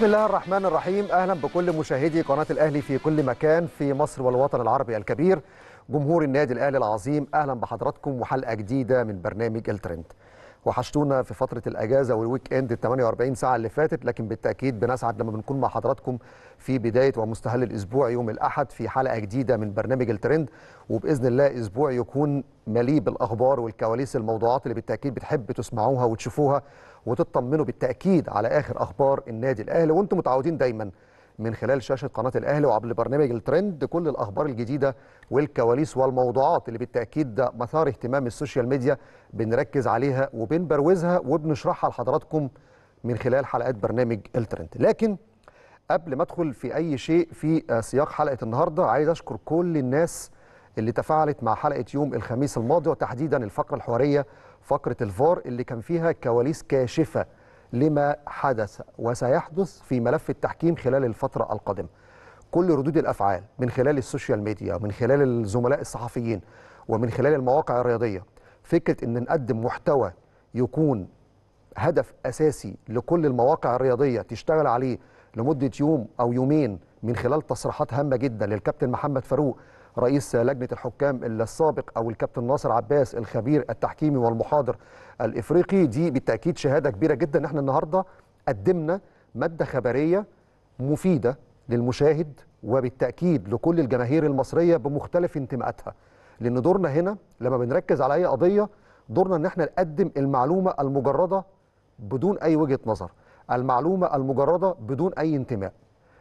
بسم الله الرحمن الرحيم اهلا بكل مشاهدي قناه الاهلي في كل مكان في مصر والوطن العربي الكبير جمهور النادي الاهلي العظيم اهلا بحضراتكم وحلقه جديده من برنامج الترند وحشتونا في فتره الاجازه والويك اند ال 48 ساعه اللي فاتت لكن بالتاكيد بنسعد لما بنكون مع حضراتكم في بدايه ومستهل الاسبوع يوم الاحد في حلقه جديده من برنامج الترند وباذن الله اسبوع يكون مليء بالاخبار والكواليس الموضوعات اللي بالتاكيد بتحب تسمعوها وتشوفوها وتطمنوا بالتاكيد على اخر اخبار النادي الاهلي وانتم متعودين دايما من خلال شاشه قناه الاهلي وعبر برنامج الترند كل الاخبار الجديده والكواليس والموضوعات اللي بالتاكيد مثار اهتمام السوشيال ميديا بنركز عليها وبنبروزها وبنشرحها لحضراتكم من خلال حلقات برنامج الترند لكن قبل ما ادخل في اي شيء في سياق حلقه النهارده عايز اشكر كل الناس اللي تفاعلت مع حلقه يوم الخميس الماضي وتحديدا الفقره الحواريه فقرة الفار اللي كان فيها كواليس كاشفة لما حدث وسيحدث في ملف التحكيم خلال الفترة القادمة كل ردود الأفعال من خلال السوشيال ميديا ومن خلال الزملاء الصحفيين ومن خلال المواقع الرياضية فكرة أن نقدم محتوى يكون هدف أساسي لكل المواقع الرياضية تشتغل عليه لمدة يوم أو يومين من خلال تصريحات هامة جدا للكابتن محمد فاروق رئيس لجنه الحكام السابق او الكابتن ناصر عباس الخبير التحكيمي والمحاضر الافريقي دي بالتاكيد شهاده كبيره جدا ان احنا النهارده قدمنا ماده خبريه مفيده للمشاهد وبالتاكيد لكل الجماهير المصريه بمختلف انتماءاتها لان دورنا هنا لما بنركز على اي قضيه دورنا ان احنا نقدم المعلومه المجرده بدون اي وجهه نظر المعلومه المجرده بدون اي انتماء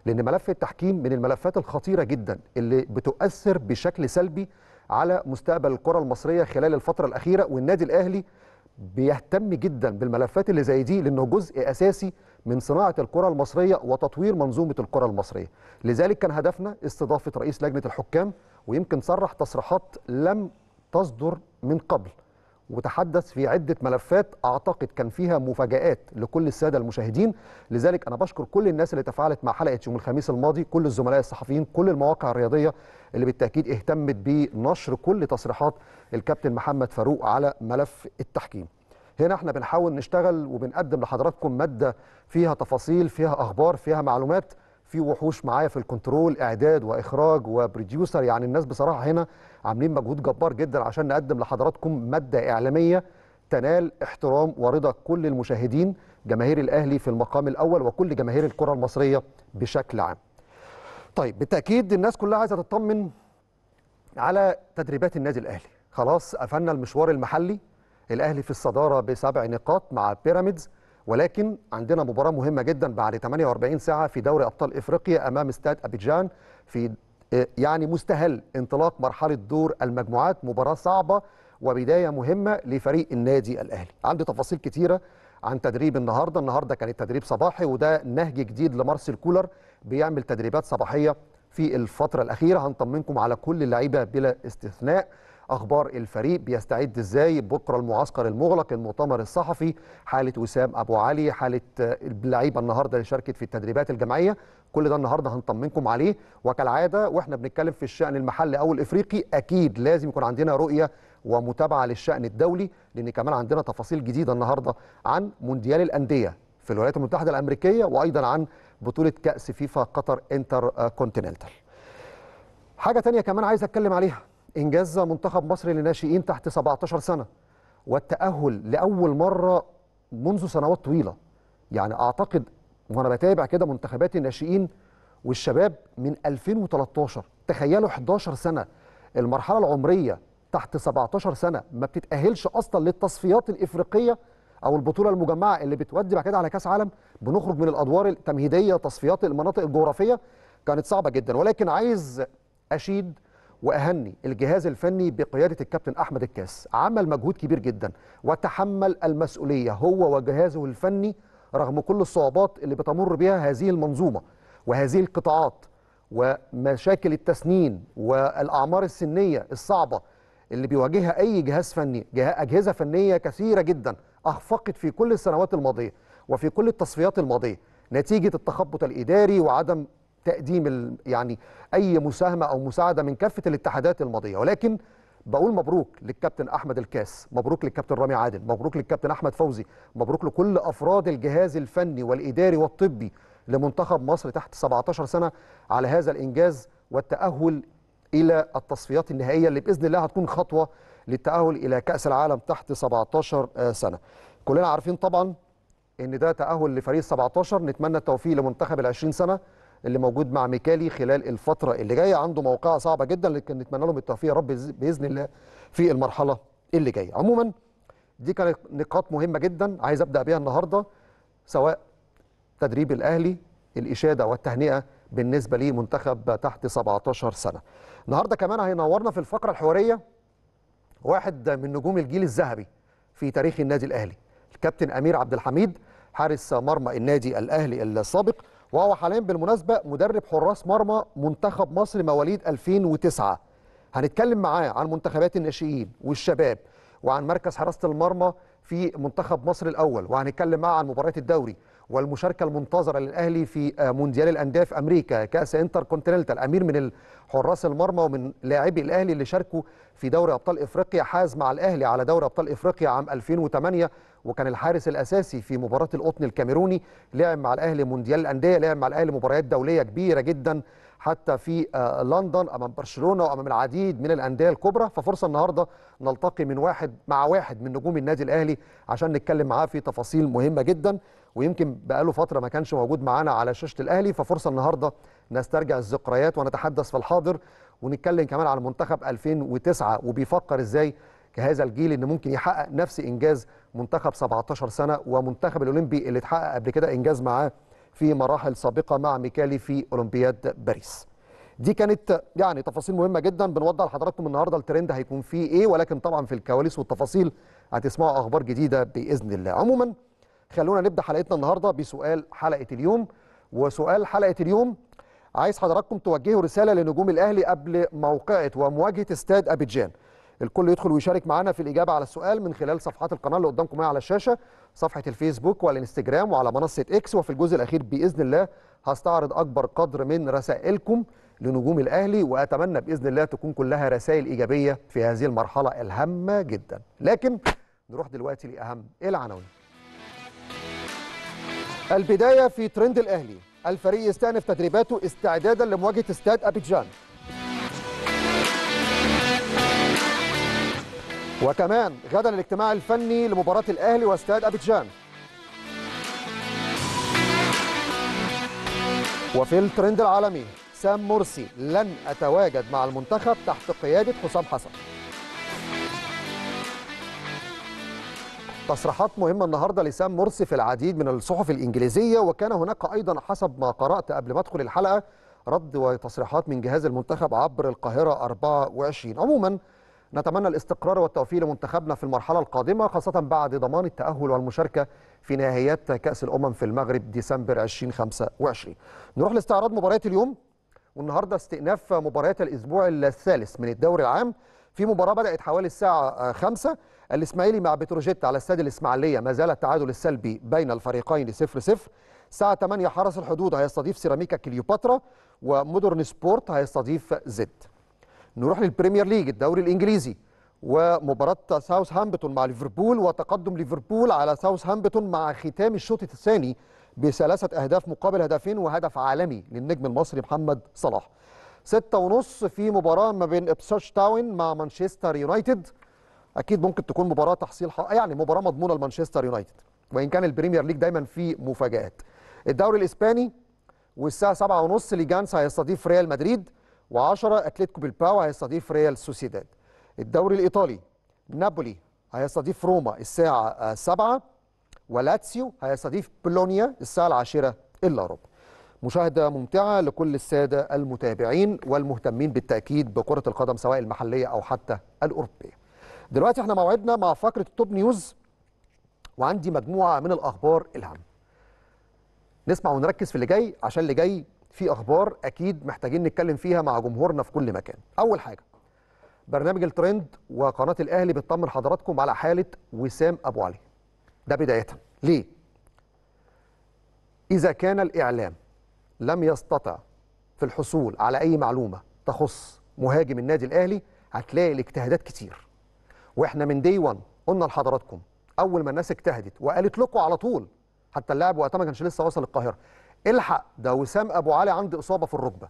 لان ملف التحكيم من الملفات الخطيره جدا اللي بتؤثر بشكل سلبي على مستقبل الكره المصريه خلال الفتره الاخيره والنادي الاهلي بيهتم جدا بالملفات اللي زي دي لانه جزء اساسي من صناعه الكره المصريه وتطوير منظومه الكره المصريه لذلك كان هدفنا استضافه رئيس لجنه الحكام ويمكن صرح تصريحات لم تصدر من قبل وتحدث في عدة ملفات أعتقد كان فيها مفاجآت لكل السادة المشاهدين لذلك أنا بشكر كل الناس اللي تفاعلت مع حلقة يوم الخميس الماضي كل الزملاء الصحفيين كل المواقع الرياضية اللي بالتأكيد اهتمت بنشر كل تصريحات الكابتن محمد فاروق على ملف التحكيم هنا احنا بنحاول نشتغل وبنقدم لحضراتكم مادة فيها تفاصيل فيها أخبار فيها معلومات في وحوش معايا في الكنترول اعداد واخراج وبروديوسر يعني الناس بصراحه هنا عاملين مجهود جبار جدا عشان نقدم لحضراتكم ماده اعلاميه تنال احترام ورضا كل المشاهدين جماهير الاهلي في المقام الاول وكل جماهير الكره المصريه بشكل عام. طيب بالتاكيد الناس كلها عايزه تطمن على تدريبات النادي الاهلي، خلاص قفلنا المشوار المحلي الاهلي في الصداره بسبع نقاط مع بيراميدز ولكن عندنا مباراة مهمة جدا بعد 48 ساعة في دوري أبطال إفريقيا أمام استاد أبيجان في آه، يعني مستهل انطلاق مرحلة دور المجموعات مباراة صعبة وبداية مهمة لفريق النادي الأهلي عندي تفاصيل كتيرة عن تدريب النهاردة النهاردة كان التدريب صباحي وده نهج جديد لمارسيل كولر بيعمل تدريبات صباحية في الفترة الأخيرة هنطمنكم على كل اللعيبة بلا استثناء اخبار الفريق بيستعد ازاي بكره المعسكر المغلق المؤتمر الصحفي حاله وسام ابو علي حاله اللعيبه النهارده اللي شاركت في التدريبات الجماعيه كل ده النهارده هنطمنكم عليه وكالعاده واحنا بنتكلم في الشان المحلي او الافريقي اكيد لازم يكون عندنا رؤيه ومتابعه للشان الدولي لان كمان عندنا تفاصيل جديده النهارده عن مونديال الانديه في الولايات المتحده الامريكيه وايضا عن بطوله كاس فيفا قطر انتر كونتيننتال حاجه تانية كمان عايز اتكلم عليها إنجاز منتخب مصر للناشئين تحت 17 سنة والتأهل لأول مرة منذ سنوات طويلة يعني أعتقد وأنا بتابع كده منتخبات الناشئين والشباب من 2013 تخيلوا 11 سنة المرحلة العمرية تحت 17 سنة ما بتتأهلش أصلا للتصفيات الإفريقية أو البطولة المجمعة اللي بتودي بعد كده على كأس عالم بنخرج من الأدوار التمهيدية تصفيات المناطق الجغرافية كانت صعبة جدا ولكن عايز أشيد واهني الجهاز الفني بقياده الكابتن احمد الكاس عمل مجهود كبير جدا وتحمل المسؤوليه هو وجهازه الفني رغم كل الصعوبات اللي بتمر بها هذه المنظومه وهذه القطاعات ومشاكل التسنين والاعمار السنيه الصعبه اللي بيواجهها اي جهاز فني اجهزه فنيه كثيره جدا اخفقت في كل السنوات الماضيه وفي كل التصفيات الماضيه نتيجه التخبط الاداري وعدم تقديم يعني اي مساهمه او مساعده من كافه الاتحادات الماضيه ولكن بقول مبروك للكابتن احمد الكاس مبروك للكابتن رامي عادل مبروك للكابتن احمد فوزي مبروك لكل افراد الجهاز الفني والاداري والطبي لمنتخب مصر تحت 17 سنه على هذا الانجاز والتاهل الى التصفيات النهائيه اللي باذن الله هتكون خطوه للتاهل الى كاس العالم تحت 17 آه، سنه كلنا عارفين طبعا ان ده تاهل لفريق 17 نتمنى التوفيق لمنتخب ال 20 سنه اللي موجود مع ميكالي خلال الفتره اللي جايه عنده موقعه صعبه جدا لكن نتمنى لهم التوفيق يا رب باذن الله في المرحله اللي جايه عموما دي كانت نقاط مهمه جدا عايز ابدا بيها النهارده سواء تدريب الاهلي الاشاده والتهنئه بالنسبه لمنتخب تحت 17 سنه النهارده كمان هينورنا في الفقره الحواريه واحد من نجوم الجيل الذهبي في تاريخ النادي الاهلي الكابتن امير عبد الحميد حارس مرمى النادي الاهلي السابق وهو حاليا بالمناسبه مدرب حراس مرمى منتخب مصر مواليد 2009 هنتكلم معاه عن منتخبات الناشئين والشباب وعن مركز حراسه المرمى في منتخب مصر الاول وهنتكلم معاه عن مباريات الدوري والمشاركه المنتظره للاهلي في آه، مونديال الانديه في امريكا كاس انتر كونتيننتال امير من حراس المرمى ومن لاعبي الاهلي اللي شاركوا في دوري ابطال افريقيا حاز مع الاهلي على دوري ابطال افريقيا عام 2008 وكان الحارس الاساسي في مباراه القطن الكاميروني لعب مع الاهلي مونديال الانديه لعب مع الاهلي مباريات دوليه كبيره جدا حتى في آه، لندن امام برشلونه وامام العديد من الانديه الكبرى ففرصه النهارده نلتقي من واحد مع واحد من نجوم النادي الاهلي عشان نتكلم معاه في تفاصيل مهمه جدا ويمكن بقاله فتره ما كانش موجود معانا على شاشه الاهلي ففرصه النهارده نسترجع الذكريات ونتحدث في الحاضر ونتكلم كمان على منتخب 2009 وبيفكر ازاي كهذا الجيل ان ممكن يحقق نفس انجاز منتخب 17 سنه ومنتخب الاولمبي اللي اتحقق قبل كده انجاز معاه في مراحل سابقه مع ميكالي في اولمبياد باريس. دي كانت يعني تفاصيل مهمه جدا بنوضح لحضراتكم النهارده الترند هيكون فيه ايه ولكن طبعا في الكواليس والتفاصيل هتسمعوا اخبار جديده باذن الله. عموما خلونا نبدا حلقتنا النهارده بسؤال حلقه اليوم وسؤال حلقه اليوم عايز حضراتكم توجهوا رساله لنجوم الاهلي قبل موقعه ومواجهه استاد ابيجان الكل يدخل ويشارك معانا في الاجابه على السؤال من خلال صفحات القناه اللي قدامكم على الشاشه صفحه الفيسبوك والانستجرام وعلى منصه اكس وفي الجزء الاخير باذن الله هستعرض اكبر قدر من رسائلكم لنجوم الاهلي واتمنى باذن الله تكون كلها رسائل ايجابيه في هذه المرحله الهامه جدا لكن نروح دلوقتي لاهم العناوين البداية في ترند الأهلي الفريق يستأنف تدريباته استعدادا لمواجهة استاد أبيجان وكمان غدا الاجتماع الفني لمباراة الأهلي واستاد أبيجان وفي الترند العالمي سام مرسي لن أتواجد مع المنتخب تحت قيادة حسام حسن تصريحات مهمة النهاردة لسام مرسي في العديد من الصحف الإنجليزية وكان هناك أيضا حسب ما قرأت قبل ما أدخل الحلقة رد وتصريحات من جهاز المنتخب عبر القاهرة 24 عموما نتمنى الاستقرار والتوفيق لمنتخبنا في المرحلة القادمة خاصة بعد ضمان التأهل والمشاركة في نهائيات كأس الأمم في المغرب ديسمبر 2025 نروح لاستعراض مباريات اليوم والنهارده استئناف مباريات الأسبوع الثالث من الدوري العام في مباراة بدأت حوالي الساعة 5 الإسماعيلي مع بتروجيت على استاد الإسماعيلية ما زال التعادل السلبي بين الفريقين 0-0 صفر صفر. الساعة 8 حرس الحدود هيستضيف سيراميكا كليوباترا ومودرن سبورت هيستضيف زد نروح للبريمير ليج الدوري الإنجليزي ومباراة ساوثهامبتون مع ليفربول وتقدم ليفربول على ساوثهامبتون مع ختام الشوط الثاني بثلاثة أهداف مقابل هدفين وهدف عالمي للنجم المصري محمد صلاح ستة ونص في مباراة ما بين إبسوش تاون مع مانشستر يونايتد اكيد ممكن تكون مباراه تحصيل حق يعني مباراه مضمونه لمانشستر يونايتد وان كان البريمير ليج دايما فيه مفاجات الدوري الاسباني والساعه 7:30 ليجانس هيستضيف ريال مدريد و10 اتلتيكو بالباو هيستضيف ريال سوسيداد الدوري الايطالي نابولي هيستضيف روما الساعه 7 آه، ولاتسيو هيستضيف بولونيا الساعه العاشره الا ربع مشاهدة ممتعة لكل السادة المتابعين والمهتمين بالتأكيد بكرة القدم سواء المحلية أو حتى الأوروبية دلوقتي احنا موعدنا مع فقره التوب نيوز وعندي مجموعه من الاخبار الهام نسمع ونركز في اللي جاي عشان اللي جاي في اخبار اكيد محتاجين نتكلم فيها مع جمهورنا في كل مكان اول حاجه برنامج الترند وقناه الاهلي بتطمن حضراتكم على حاله وسام ابو علي ده بدايه ليه اذا كان الاعلام لم يستطع في الحصول على اي معلومه تخص مهاجم النادي الاهلي هتلاقي الاجتهادات كتير واحنا من دي 1 قلنا لحضراتكم اول ما الناس اجتهدت وقالت لكم على طول حتى اللاعب وقتها ما كانش لسه وصل القاهره الحق ده وسام ابو علي عنده اصابه في الركبه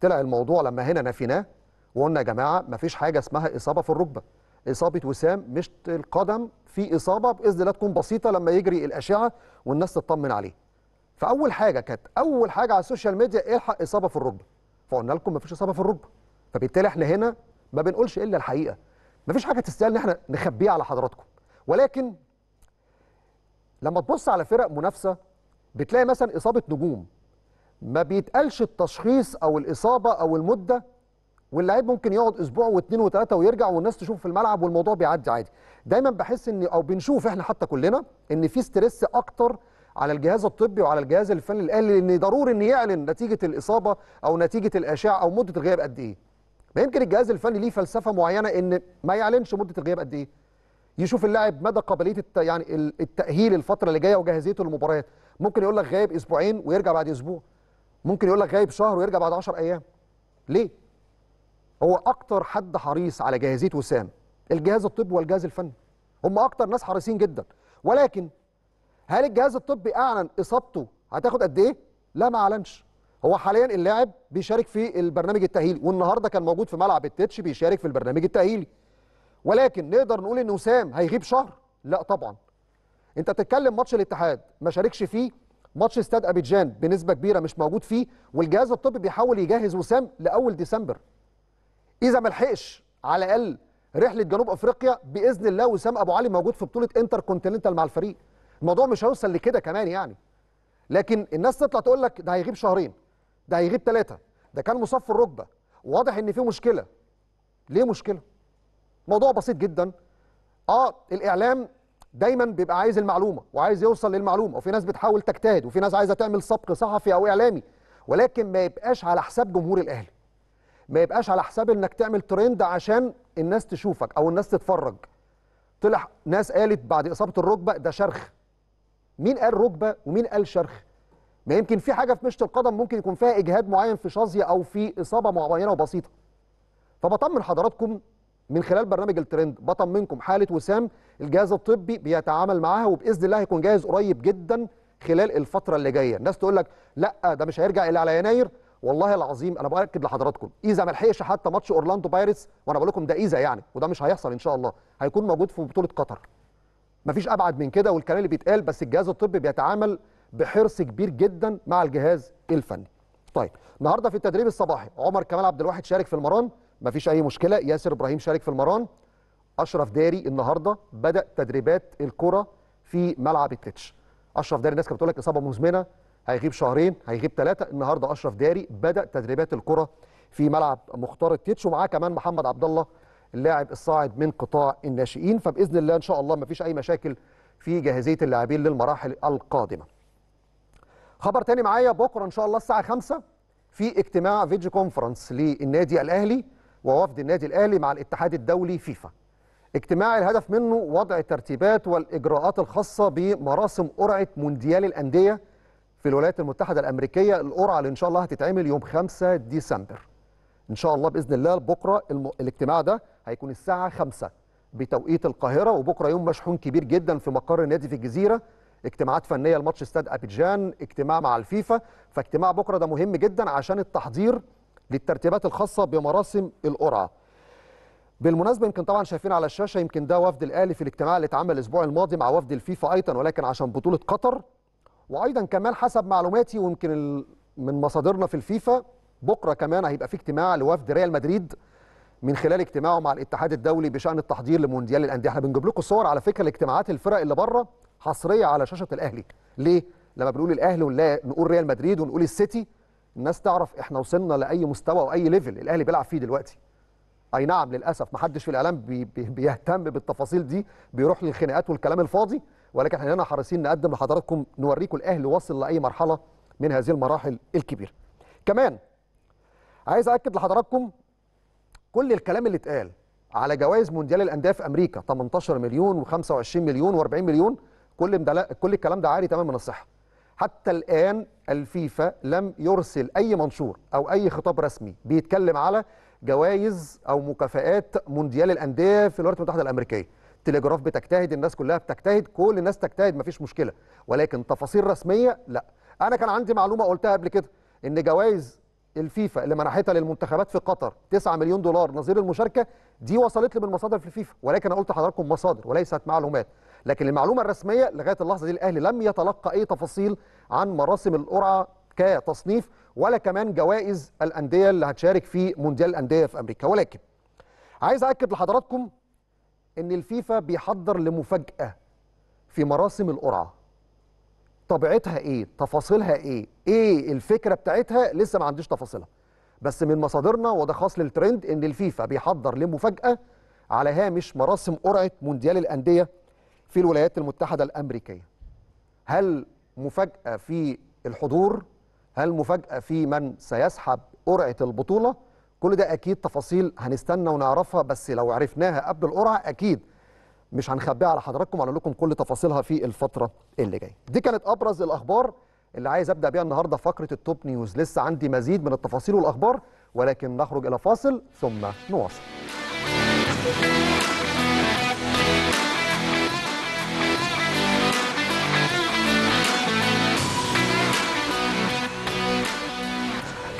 طلع الموضوع لما هنا نفيناه وقلنا يا جماعه ما فيش حاجه اسمها اصابه في الركبه اصابه وسام مش القدم في اصابه باذن الله تكون بسيطه لما يجري الاشعه والناس تطمن عليه فاول حاجه كانت اول حاجه على السوشيال ميديا الحق اصابه في الركبه فقلنا لكم ما فيش اصابه في الركبه فبالتالي احنا هنا ما بنقولش الا الحقيقه مفيش حاجه تستاهل ان احنا نخبيها على حضراتكم ولكن لما تبص على فرق منافسه بتلاقي مثلا اصابه نجوم ما بيتقالش التشخيص او الاصابه او المده واللعيب ممكن يقعد اسبوع واثنين وثلاثه ويرجع والناس تشوف في الملعب والموضوع بيعدي عادي دايما بحس ان او بنشوف احنا حتى كلنا ان في ستريس اكتر على الجهاز الطبي وعلى الجهاز الفني الاهلي لان ضروري ان يعلن نتيجه الاصابه او نتيجه الاشعه او مده الغياب قد ايه فيمكن الجهاز الفني ليه فلسفه معينه ان ما يعلنش مده الغياب قد ايه يشوف اللاعب مدى قابليه الت... يعني التاهيل الفتره اللي جايه وجاهزيته للمباريات ممكن يقول لك غايب اسبوعين ويرجع بعد اسبوع ممكن يقول لك غايب شهر ويرجع بعد 10 ايام ليه هو اكتر حد حريص على جاهزيه وسام الجهاز الطبي والجهاز الفني هم اكتر ناس حريصين جدا ولكن هل الجهاز الطبي اعلن اصابته هتاخد قد ايه لا ما اعلنش هو حاليا اللاعب بيشارك في البرنامج التاهيلي والنهارده كان موجود في ملعب التتش بيشارك في البرنامج التاهيلي ولكن نقدر نقول ان وسام هيغيب شهر لا طبعا انت بتتكلم ماتش الاتحاد ما شاركش فيه ماتش استاد ابيجان بنسبه كبيره مش موجود فيه والجهاز الطبي بيحاول يجهز وسام لاول ديسمبر اذا ما لحقش على الاقل رحله جنوب افريقيا باذن الله وسام ابو علي موجود في بطوله انتر كونتيننتال مع الفريق الموضوع مش هيوصل لكده كمان يعني لكن الناس تطلع تقول لك ده هيغيب شهرين ده هيغيب ثلاثه ده كان مصف الركبه واضح ان في مشكله ليه مشكله موضوع بسيط جدا اه الاعلام دايما بيبقى عايز المعلومه وعايز يوصل للمعلومه وفي ناس بتحاول تجتهد وفي ناس عايزه تعمل سبق صحفي او اعلامي ولكن ما يبقاش على حساب جمهور الاهلي ما يبقاش على حساب انك تعمل ترند عشان الناس تشوفك او الناس تتفرج طلع ناس قالت بعد اصابه الركبه ده شرخ مين قال ركبه ومين قال شرخ ما يمكن في حاجه في مشط القدم ممكن يكون فيها اجهاد معين في شظيه او في اصابه معينه وبسيطه فبطمن حضراتكم من خلال برنامج الترند بطمنكم حاله وسام الجهاز الطبي بيتعامل معاها وباذن الله هيكون جاهز قريب جدا خلال الفتره اللي جايه الناس تقول لك لا ده مش هيرجع الا على يناير والله العظيم انا باكد لحضراتكم اذا ما لحقش حتى ماتش اورلاندو بايرتس وانا بقول لكم ده ايزا يعني وده مش هيحصل ان شاء الله هيكون موجود في بطوله قطر مفيش ابعد من كده والكلام اللي بيتقال بس الجهاز الطبي بيتعامل بحرص كبير جدا مع الجهاز الفني طيب النهارده في التدريب الصباحي عمر كمال عبد الواحد شارك في المران مفيش اي مشكله ياسر ابراهيم شارك في المران اشرف داري النهارده بدا تدريبات الكره في ملعب التتش اشرف داري الناس كانت بتقول لك اصابه مزمنه هيغيب شهرين هيغيب ثلاثه النهارده اشرف داري بدا تدريبات الكره في ملعب مختار التتش ومعاه كمان محمد عبد الله اللاعب الصاعد من قطاع الناشئين فباذن الله ان شاء الله مفيش اي مشاكل في جاهزيه اللاعبين للمراحل القادمه خبر تاني معايا بكره ان شاء الله الساعه 5 في اجتماع فيديو كونفرنس للنادي الاهلي ووفد النادي الاهلي مع الاتحاد الدولي فيفا. اجتماع الهدف منه وضع الترتيبات والاجراءات الخاصه بمراسم قرعه مونديال الانديه في الولايات المتحده الامريكيه، القرعه اللي ان شاء الله هتتعمل يوم 5 ديسمبر. ان شاء الله باذن الله بكره الم... الاجتماع ده هيكون الساعه 5 بتوقيت القاهره وبكره يوم مشحون كبير جدا في مقر النادي في الجزيره اجتماعات فنيه لماتش استاد ابيجان اجتماع مع الفيفا فاجتماع بكره ده مهم جدا عشان التحضير للترتيبات الخاصه بمراسم القرعه بالمناسبه يمكن طبعا شايفين على الشاشه يمكن ده وفد الاهلي في الاجتماع اللي اتعمل الاسبوع الماضي مع وفد الفيفا ايضا ولكن عشان بطوله قطر وايضا كمان حسب معلوماتي ويمكن من مصادرنا في الفيفا بكره كمان هيبقى في اجتماع لوفد ريال مدريد من خلال اجتماعه مع الاتحاد الدولي بشان التحضير لمونديال الانديه احنا بنجيب لكم صور على فكره لاجتماعات الفرق اللي بره حصريه على شاشه الاهلي ليه لما بنقول الاهلي ولا نقول ريال مدريد ونقول السيتي الناس تعرف احنا وصلنا لاي مستوى واي ليفل الاهلي بيلعب فيه دلوقتي اي نعم للاسف ما حدش في الاعلام بي بي بيهتم بالتفاصيل دي بيروح للخناقات والكلام الفاضي ولكن احنا هنا حريصين نقدم لحضراتكم نوريكم الاهلي واصل لاي مرحله من هذه المراحل الكبيره كمان عايز اكد لحضراتكم كل الكلام اللي اتقال على جوائز مونديال الانديه في امريكا 18 مليون و25 مليون و40 مليون كل مدل... كل الكلام ده عاري تماما من الصحه حتى الان الفيفا لم يرسل اي منشور او اي خطاب رسمي بيتكلم على جوائز او مكافئات مونديال الانديه في الولايات المتحده الامريكيه تليجراف بتجتهد الناس كلها بتجتهد كل الناس تجتهد مفيش مشكله ولكن تفاصيل رسميه لا انا كان عندي معلومه قلتها قبل كده ان جوائز الفيفا اللي منحتها للمنتخبات في قطر 9 مليون دولار نظير المشاركه دي وصلت لي من مصادر في الفيفا ولكن انا قلت لحضراتكم مصادر وليست معلومات لكن المعلومه الرسميه لغايه اللحظه دي الاهلي لم يتلقى اي تفاصيل عن مراسم القرعه كتصنيف ولا كمان جوائز الانديه اللي هتشارك في مونديال الانديه في امريكا ولكن عايز اكد لحضراتكم ان الفيفا بيحضر لمفاجاه في مراسم القرعه طبيعتها ايه تفاصيلها ايه ايه الفكره بتاعتها لسه ما عنديش تفاصيلها بس من مصادرنا وده خاص للترند ان الفيفا بيحضر لمفاجاه على هامش مراسم قرعه مونديال الانديه في الولايات المتحدة الأمريكية هل مفاجأة في الحضور هل مفاجأة في من سيسحب قرعة البطولة كل ده أكيد تفاصيل هنستنى ونعرفها بس لو عرفناها قبل القرعة أكيد مش هنخبيها على حضراتكم وهنقول لكم كل تفاصيلها في الفترة اللي جاية دي كانت أبرز الأخبار اللي عايز أبدأ بيها النهاردة فقرة التوب نيوز لسه عندي مزيد من التفاصيل والأخبار ولكن نخرج إلى فاصل ثم نواصل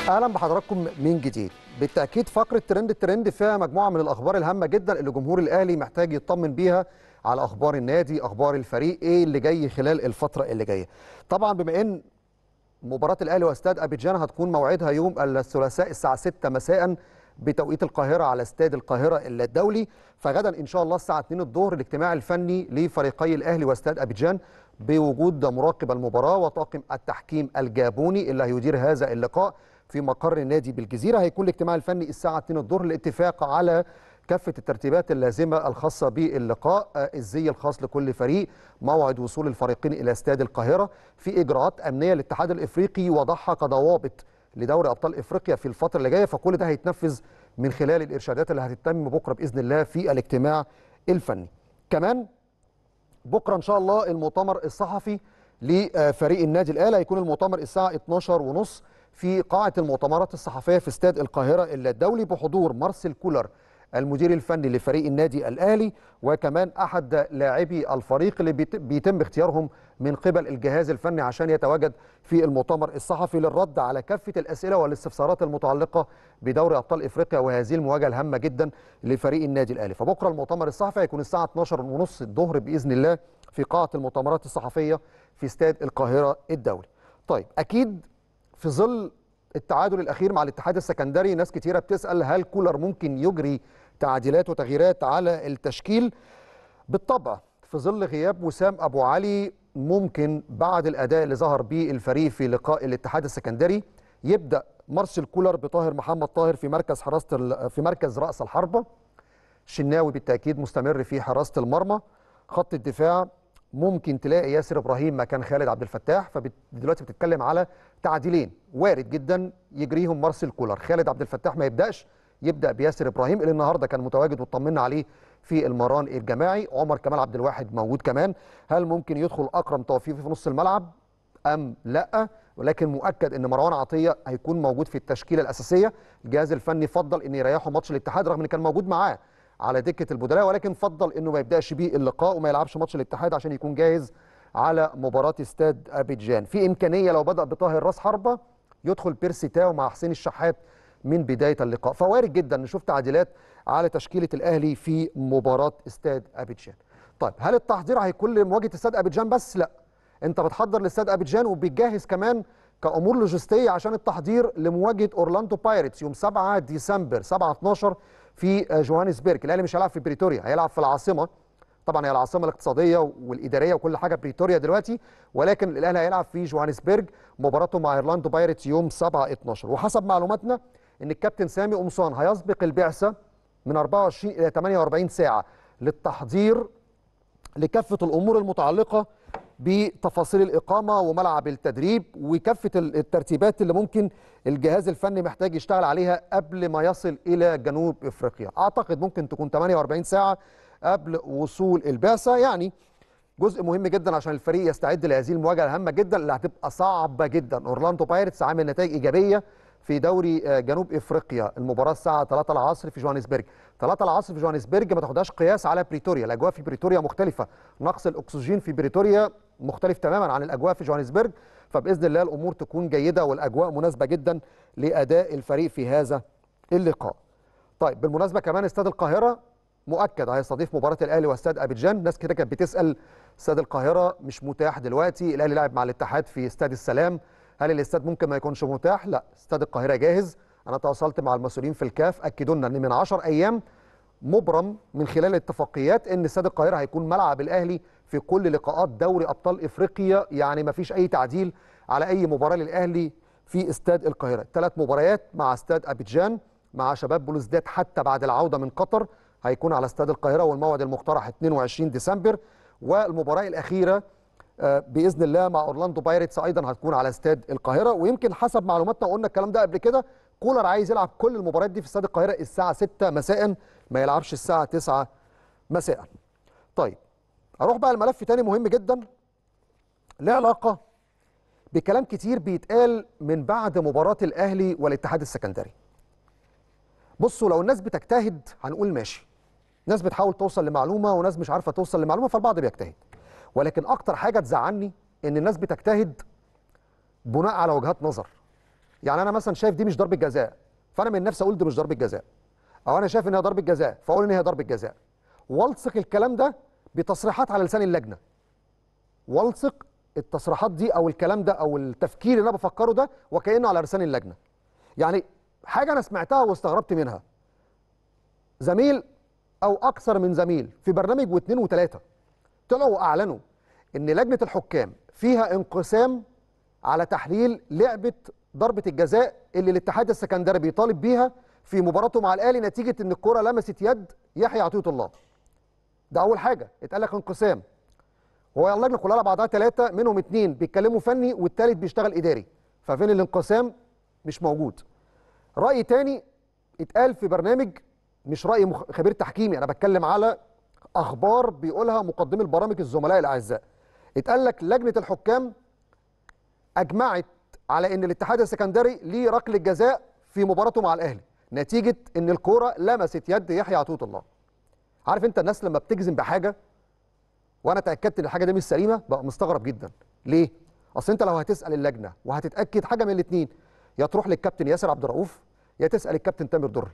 اهلا بحضراتكم من جديد بالتاكيد فقره ترند الترند فيها مجموعه من الاخبار الهامه جدا اللي جمهور الاهلي محتاج يطمن بيها على اخبار النادي اخبار الفريق ايه اللي جاي خلال الفتره اللي جايه طبعا بما ان مباراه الاهلي واستاد ابيجان هتكون موعدها يوم الثلاثاء الساعه 6 مساء بتوقيت القاهره على استاد القاهره الدولي فغدا ان شاء الله الساعه 2 الظهر الاجتماع الفني لفريقي الاهلي واستاد ابيجان بوجود مراقب المباراه وطاقم التحكيم الجابوني اللي هيدير هذا اللقاء في مقر نادي بالجزيرة هيكون الاجتماع الفني الساعة 2 الظهر الاتفاق على كافة الترتيبات اللازمة الخاصة باللقاء آه، الزي الخاص لكل فريق موعد وصول الفريقين إلى استاد القاهرة في إجراءات أمنية الاتحاد الإفريقي وضعها كضوابط لدوري أبطال إفريقيا في الفترة اللي جاية فكل ده هيتنفذ من خلال الإرشادات اللي هتتم بكرة بإذن الله في الاجتماع الفني كمان بكرة إن شاء الله المؤتمر الصحفي لفريق النادي الأهلي هيكون المؤتمر الساعة 12 ونصف في قاعة المؤتمرات الصحفية في استاد القاهرة الدولي بحضور مارسيل كولر المدير الفني لفريق النادي الأهلي وكمان أحد لاعبي الفريق اللي بيتم اختيارهم من قبل الجهاز الفني عشان يتواجد في المؤتمر الصحفي للرد على كافة الأسئلة والاستفسارات المتعلقة بدوري أبطال إفريقيا وهذه المواجهة الهامة جدا لفريق النادي الأهلي فبكرة المؤتمر الصحفي هيكون الساعة 12:30 الظهر بإذن الله في قاعة المؤتمرات الصحفية في استاد القاهرة الدولي طيب أكيد في ظل التعادل الاخير مع الاتحاد السكندري ناس كتيره بتسال هل كولر ممكن يجري تعديلات وتغييرات على التشكيل بالطبع في ظل غياب وسام ابو علي ممكن بعد الاداء اللي ظهر به الفريق في لقاء الاتحاد السكندري يبدا مارسيل كولر بطاهر محمد طاهر في مركز حراسه في مركز راس الحربه شناوي بالتاكيد مستمر في حراسه المرمى خط الدفاع ممكن تلاقي ياسر ابراهيم مكان خالد عبد الفتاح فدلوقتي بتتكلم على تعديلين وارد جدا يجريهم مارسيل كولر خالد عبد الفتاح ما يبداش يبدا بياسر ابراهيم اللي النهارده كان متواجد واطمنا عليه في المران الجماعي عمر كمال عبد الواحد موجود كمان هل ممكن يدخل اكرم توفيق في نص الملعب ام لا ولكن مؤكد ان مروان عطيه هيكون موجود في التشكيله الاساسيه الجهاز الفني فضل ان يريحه ماتش الاتحاد رغم ان كان موجود معاه على دكه البدلاء ولكن فضل انه ما يبداش بيه اللقاء وما يلعبش ماتش الاتحاد عشان يكون جاهز على مباراه استاد ابيجان في امكانيه لو بدا بطاهر راس حربه يدخل بيرسي تاو مع حسين الشحات من بدايه اللقاء فوارد جدا نشوف تعديلات على تشكيله الاهلي في مباراه استاد ابيجان طيب هل التحضير هيكون لمواجهه استاد ابيجان بس لا انت بتحضر لاستاد ابيجان وبتجهز كمان كامور لوجستيه عشان التحضير لمواجهه اورلاندو بايرتس يوم 7 ديسمبر 7 12 في آه، جوهانسبرج الاهلي مش هيلعب في بريتوريا هيلعب في العاصمه طبعا هي العاصمه الاقتصاديه والاداريه وكل حاجه بريتوريا دلوقتي ولكن الاهلي هيلعب في جوهانسبرج مباراته مع ايرلاندو بايرتس يوم 7 12 وحسب معلوماتنا ان الكابتن سامي قمصان هيسبق البعثه من 24 الى 48 ساعه للتحضير لكافه الامور المتعلقه بتفاصيل الإقامة وملعب التدريب وكافة الترتيبات اللي ممكن الجهاز الفني محتاج يشتغل عليها قبل ما يصل إلى جنوب إفريقيا أعتقد ممكن تكون 48 ساعة قبل وصول البعثة يعني جزء مهم جدا عشان الفريق يستعد لهذه المواجهه الهامه جدا اللي هتبقى صعبه جدا اورلاندو بايرتس عامل نتائج ايجابيه في دوري آه، جنوب افريقيا المباراه الساعه 3 العصر في جوهانسبرج 3 العصر في جوهانسبرج ما تاخدهاش قياس على بريتوريا الاجواء في بريتوريا مختلفه نقص الاكسجين في بريتوريا مختلف تماما عن الاجواء في جوهانسبرج فباذن الله الامور تكون جيده والاجواء مناسبه جدا لاداء الفريق في هذا اللقاء. طيب بالمناسبه كمان استاد القاهره مؤكد هيستضيف مباراه الاهلي واستاد ابيجان، ناس كده كانت بتسال استاد القاهره مش متاح دلوقتي، الاهلي لعب مع الاتحاد في استاد السلام، هل الاستاد ممكن ما يكونش متاح؟ لا، استاد القاهره جاهز، انا تواصلت مع المسؤولين في الكاف اكدوا لنا ان من 10 ايام مبرم من خلال الاتفاقيات ان استاد القاهره هيكون ملعب الاهلي في كل لقاءات دوري ابطال افريقيا يعني ما فيش اي تعديل على اي مباراه للاهلي في استاد القاهره ثلاث مباريات مع استاد ابيجان مع شباب بلوزداد حتى بعد العوده من قطر هيكون على استاد القاهره والموعد المقترح 22 ديسمبر والمباراه الاخيره آه، باذن الله مع اورلاندو بايرتس ايضا هتكون على استاد القاهره ويمكن حسب معلوماتنا وقلنا الكلام ده قبل كده كولر عايز يلعب كل المباريات دي في استاد القاهره الساعه 6 مساء ما يلعبش الساعه 9 مساء طيب اروح بقى لملف تاني مهم جدا له علاقه بكلام كتير بيتقال من بعد مباراه الاهلي والاتحاد السكندري بصوا لو الناس بتجتهد هنقول ماشي ناس بتحاول توصل لمعلومه وناس مش عارفه توصل لمعلومه فالبعض بيجتهد ولكن اكتر حاجه تزعلني ان الناس بتجتهد بناء على وجهات نظر يعني انا مثلا شايف دي مش ضربه جزاء فانا من نفسي اقول دي مش ضربه جزاء او انا شايف ان هي ضربه جزاء فاقول ان هي ضربه جزاء والصق الكلام ده بتصريحات على لسان اللجنه والصق التصريحات دي او الكلام ده او التفكير اللي انا بفكره ده وكانه على لسان اللجنه يعني حاجه انا سمعتها واستغربت منها زميل او اكثر من زميل في برنامج واثنين وثلاثه طلعوا واعلنوا ان لجنه الحكام فيها انقسام على تحليل لعبه ضربه الجزاء اللي الاتحاد السكندري بيطالب بيها في مباراته مع الاهلي نتيجه ان الكره لمست يد يحيى عطيه الله ده اول حاجه اتقال لك انقسام هو اللجنه كلها على بعضها ثلاثه منهم اثنين بيتكلموا فني والثالث بيشتغل اداري ففين الانقسام مش موجود راي تاني اتقال في برنامج مش راي خبير تحكيمي انا بتكلم على اخبار بيقولها مقدمي البرامج الزملاء الاعزاء اتقال لك لجنه الحكام اجمعت على ان الاتحاد السكندري ليه ركله جزاء في مباراته مع الاهلي نتيجه ان الكوره لمست يد يحيى عطيه الله عارف انت الناس لما بتجزم بحاجه وانا اتاكدت ان الحاجه دي مش سليمه ببقى مستغرب جدا ليه اصل انت لو هتسال اللجنه وهتتاكد حاجه من الاثنين يا تروح للكابتن ياسر عبد الرؤوف يا تسال الكابتن تامر دري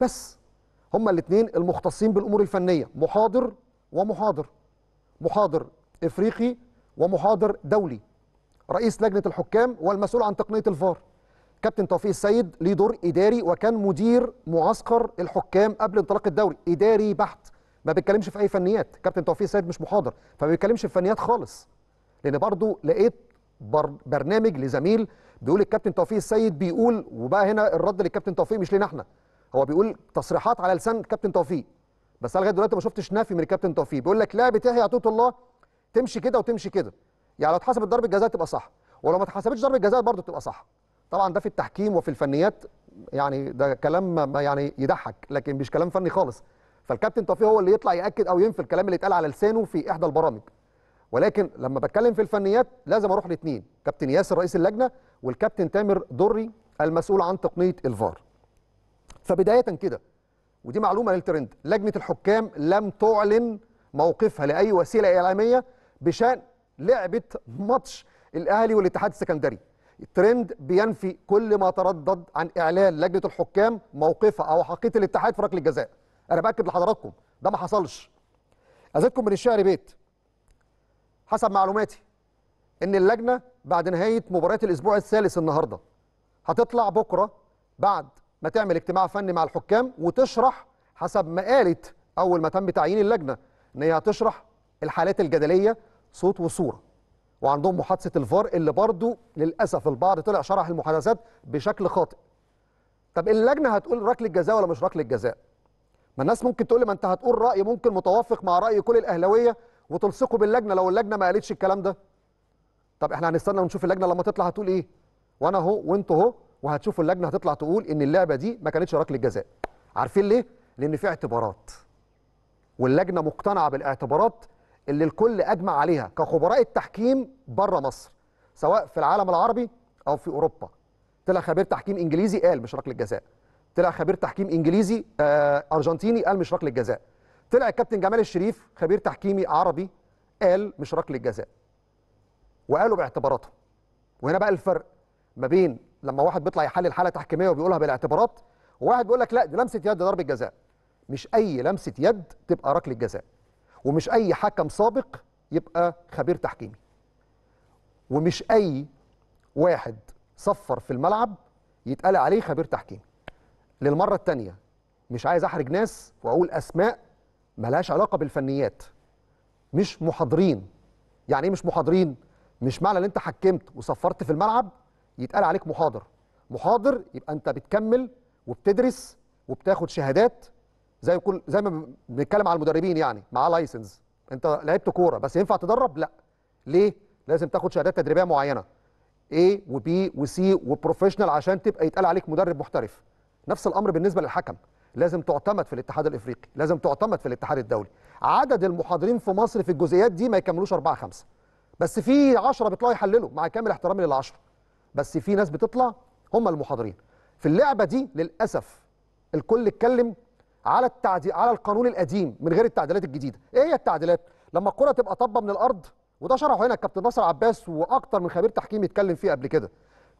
بس هما الاثنين المختصين بالامور الفنيه محاضر ومحاضر محاضر افريقي ومحاضر دولي رئيس لجنه الحكام والمسؤول عن تقنيه الفار كابتن توفيق السيد ليه دور اداري وكان مدير معسكر الحكام قبل انطلاق الدوري اداري بحت ما بيتكلمش في اي فنيات كابتن توفيق سيد مش محاضر فما بيتكلمش في فنيات خالص لان برضو لقيت بر... برنامج لزميل بيقول الكابتن توفيق السيد بيقول وبقى هنا الرد للكابتن توفيق مش لينا احنا هو بيقول تصريحات على لسان كابتن توفيق بس انا لغايه دلوقتي ما شفتش نفي من الكابتن توفيق بيقول لك لعبه يحيى يا عطيه الله تمشي كده وتمشي كده يعني لو اتحسبت ضربه جزاء تبقى صح ولو ما اتحسبتش ضربه جزاء برضه تبقى صح طبعا ده في التحكيم وفي الفنيات يعني ده كلام يعني يضحك لكن مش كلام فني خالص فالكابتن توفيق هو اللي يطلع ياكد او ينفي الكلام اللي اتقال على لسانه في احدى البرامج ولكن لما بتكلم في الفنيات لازم اروح لاثنين كابتن ياسر رئيس اللجنه والكابتن تامر دري المسؤول عن تقنيه الفار فبدايه كده ودي معلومه للترند لجنه الحكام لم تعلن موقفها لاي وسيله اعلاميه بشان لعبه ماتش الاهلي والاتحاد السكندري الترند بينفي كل ما تردد عن اعلان لجنه الحكام موقفها او حقيقه الاتحاد في ركله الجزاء انا باكد لحضراتكم ده ما حصلش ازيدكم من الشعر بيت حسب معلوماتي ان اللجنه بعد نهايه مباراه الاسبوع الثالث النهارده هتطلع بكره بعد ما تعمل اجتماع فني مع الحكام وتشرح حسب ما قالت اول ما تم تعيين اللجنه ان هي هتشرح الحالات الجدليه صوت وصوره وعندهم محادثه الفار اللي برضو للاسف البعض طلع شرح المحادثات بشكل خاطئ طب اللجنه هتقول ركله جزاء ولا مش ركله جزاء ما الناس ممكن تقول لي ما انت هتقول راي ممكن متوافق مع راي كل الاهلاويه وتلصقه باللجنه لو اللجنه ما قالتش الكلام ده طب احنا هنستنى ونشوف اللجنه لما تطلع هتقول ايه وانا اهو وانتوا اهو وهتشوفوا اللجنه هتطلع تقول ان اللعبه دي ما كانتش ركله جزاء عارفين ليه لان في اعتبارات واللجنه مقتنعه بالاعتبارات اللي الكل اجمع عليها كخبراء التحكيم بره مصر سواء في العالم العربي او في اوروبا طلع خبير تحكيم انجليزي قال مش ركله جزاء طلع خبير تحكيم انجليزي آه ارجنتيني قال مش ركله جزاء طلع الكابتن جمال الشريف خبير تحكيمي عربي قال مش ركله جزاء وقالوا باعتباراته وهنا بقى الفرق ما بين لما واحد بيطلع يحلل حاله تحكيميه وبيقولها بالاعتبارات وواحد بيقول لك لا دي لمسه يد ضربه جزاء مش اي لمسه يد تبقى ركله جزاء ومش اي حكم سابق يبقى خبير تحكيمي ومش اي واحد صفر في الملعب يتقال عليه خبير تحكيمي للمره الثانيه مش عايز احرج ناس واقول اسماء ملهاش علاقه بالفنيات مش محاضرين يعني ايه مش محاضرين مش معنى ان انت حكمت وصفرت في الملعب يتقال عليك محاضر محاضر يبقى انت بتكمل وبتدرس وبتاخد شهادات زي كل زي ما بنتكلم على المدربين يعني معاه لايسنس انت لعبت كوره بس ينفع تدرب لا ليه لازم تاخد شهادات تدريبيه معينه A وبي وسي وبروفيشنال عشان تبقى يتقال عليك مدرب محترف نفس الامر بالنسبه للحكم لازم تعتمد في الاتحاد الافريقي لازم تعتمد في الاتحاد الدولي عدد المحاضرين في مصر في الجزئيات دي ما يكملوش أربعة خمسة بس في 10 بيطلعوا يحللوا مع كامل احترامي لل10 بس في ناس بتطلع هم المحاضرين في اللعبه دي للاسف الكل اتكلم على التعدي... على القانون القديم من غير التعديلات الجديده ايه هي التعديلات لما الكره تبقى طبه من الارض وده شرحه هنا الكابتن ناصر عباس واكتر من خبير تحكيم يتكلم فيه قبل كده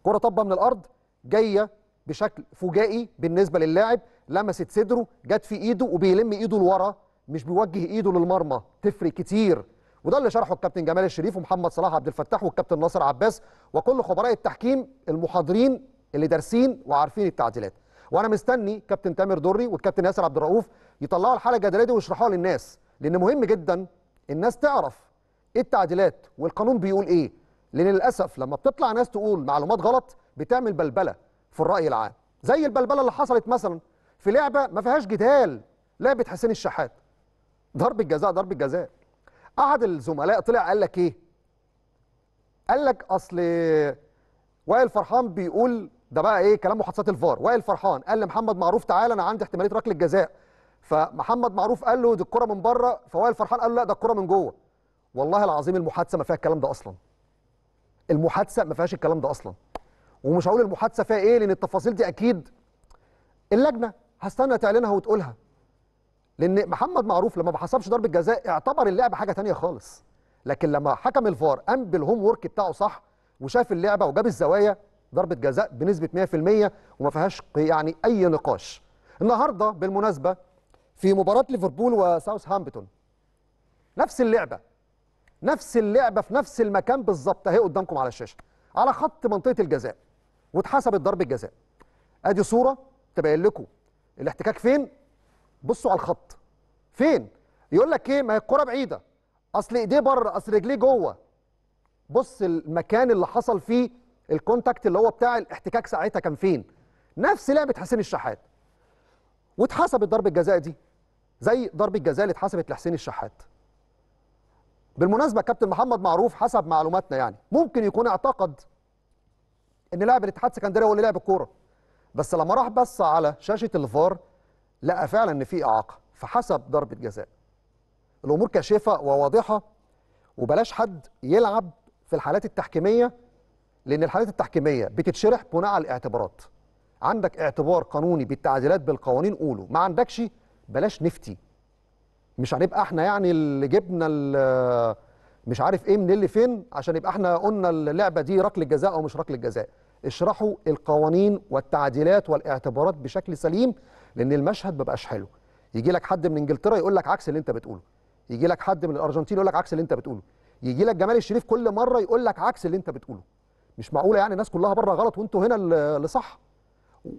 كره طبه من الارض جايه بشكل فجائي بالنسبه للاعب لمست صدره جت في ايده وبيلم ايده لورا مش بيوجه ايده للمرمى تفرق كتير وده اللي شرحه الكابتن جمال الشريف ومحمد صلاح عبد الفتاح والكابتن ناصر عباس وكل خبراء التحكيم المحاضرين اللي دارسين وعارفين التعديلات وانا مستني كابتن تامر دري والكابتن ياسر عبد الرؤوف يطلعوا الحلقه الجدليه دي ويشرحوها للناس لان مهم جدا الناس تعرف ايه التعديلات والقانون بيقول ايه لان للاسف لما بتطلع ناس تقول معلومات غلط بتعمل بلبله في الرأي العام زي البلبلة اللي حصلت مثلا في لعبة ما فيهاش جدال لعبة حسين الشحات ضرب الجزاء ضرب الجزاء أحد الزملاء طلع قال لك إيه قال لك أصل وائل فرحان بيقول ده بقى إيه كلام محادثات الفار وائل فرحان قال لمحمد معروف تعالى أنا عندي احتمالية ركلة جزاء فمحمد معروف قال له دي الكرة من بره فوائل فرحان قال له لا ده الكرة من جوه والله العظيم المحادثة ما فيها الكلام ده أصلا المحادثة ما فيهاش الكلام ده أصلا ومش هقول المحادثه فيها ايه لان التفاصيل دي اكيد اللجنه هستنى تعلنها وتقولها لان محمد معروف لما ما حسبش ضربه جزاء اعتبر اللعبه حاجه ثانيه خالص لكن لما حكم الفار قام بالهوم ورك بتاعه صح وشاف اللعبه وجاب الزوايا ضربه جزاء بنسبه 100% وما فيهاش يعني اي نقاش النهارده بالمناسبه في مباراه ليفربول وساوث هامبتون نفس اللعبه نفس اللعبه في نفس المكان بالظبط اهي قدامكم على الشاشه على خط منطقه الجزاء واتحسبت ضربه جزاء ادي صوره تبين لكم الاحتكاك فين بصوا على الخط فين يقول لك ايه ما هي الكره بعيده اصل ايديه بره اصل رجليه جوه بص المكان اللي حصل فيه الكونتاكت اللي هو بتاع الاحتكاك ساعتها كان فين نفس لعبه حسين الشحات واتحسبت ضربه جزاء دي زي ضربه جزاء اللي اتحسبت لحسين الشحات بالمناسبه كابتن محمد معروف حسب معلوماتنا يعني ممكن يكون اعتقد ان لاعب الاتحاد السكندري هو اللي لعب الكوره بس لما راح بص على شاشه الفار لقى فعلا ان في اعاقه فحسب ضربه جزاء الامور كاشفه وواضحه وبلاش حد يلعب في الحالات التحكيميه لان الحالات التحكيميه بتتشرح بناء على الاعتبارات عندك اعتبار قانوني بالتعديلات بالقوانين قوله ما عندكش بلاش نفتي مش هنبقى احنا يعني اللي جبنا مش عارف ايه من اللي فين عشان يبقى احنا قلنا اللعبه دي ركله جزاء او مش ركله جزاء اشرحوا القوانين والتعديلات والاعتبارات بشكل سليم لان المشهد ما بقاش حلو يجي لك حد من انجلترا يقول لك عكس اللي انت بتقوله يجي لك حد من الارجنتين يقول لك عكس اللي انت بتقوله يجي لك جمال الشريف كل مره يقول لك عكس اللي انت بتقوله مش معقوله يعني الناس كلها بره غلط وانتوا هنا اللي صح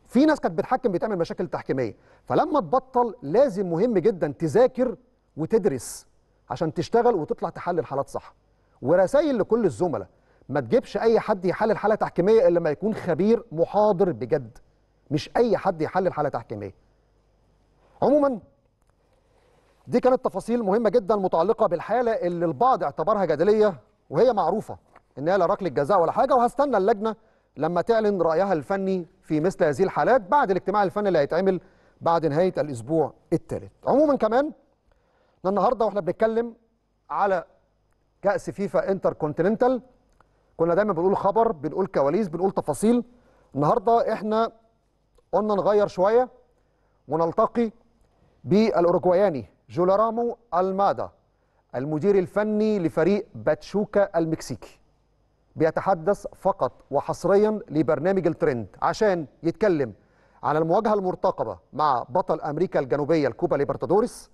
في ناس كانت بتحكم بتعمل مشاكل تحكيميه فلما تبطل لازم مهم جدا تذاكر وتدرس عشان تشتغل وتطلع تحلل حالات صح ورسائل لكل الزملاء ما تجيبش اي حد يحلل حاله تحكيميه الا لما يكون خبير محاضر بجد مش اي حد يحلل حاله تحكيميه عموما دي كانت تفاصيل مهمه جدا متعلقه بالحاله اللي البعض اعتبرها جدليه وهي معروفه انها لا ركله جزاء ولا حاجه وهستنى اللجنه لما تعلن رايها الفني في مثل هذه الحالات بعد الاجتماع الفني اللي هيتعمل بعد نهايه الاسبوع الثالث عموما كمان النهارده واحنا بنتكلم على كاس فيفا انتر كونتيننتال كنا دايما بنقول خبر بنقول كواليس بنقول تفاصيل النهارده احنا قلنا نغير شويه ونلتقي بالاوروجواياني جولارامو المادا المدير الفني لفريق باتشوكا المكسيكي بيتحدث فقط وحصريا لبرنامج الترند عشان يتكلم على المواجهه المرتقبه مع بطل امريكا الجنوبيه الكوبا ليبرتادوريس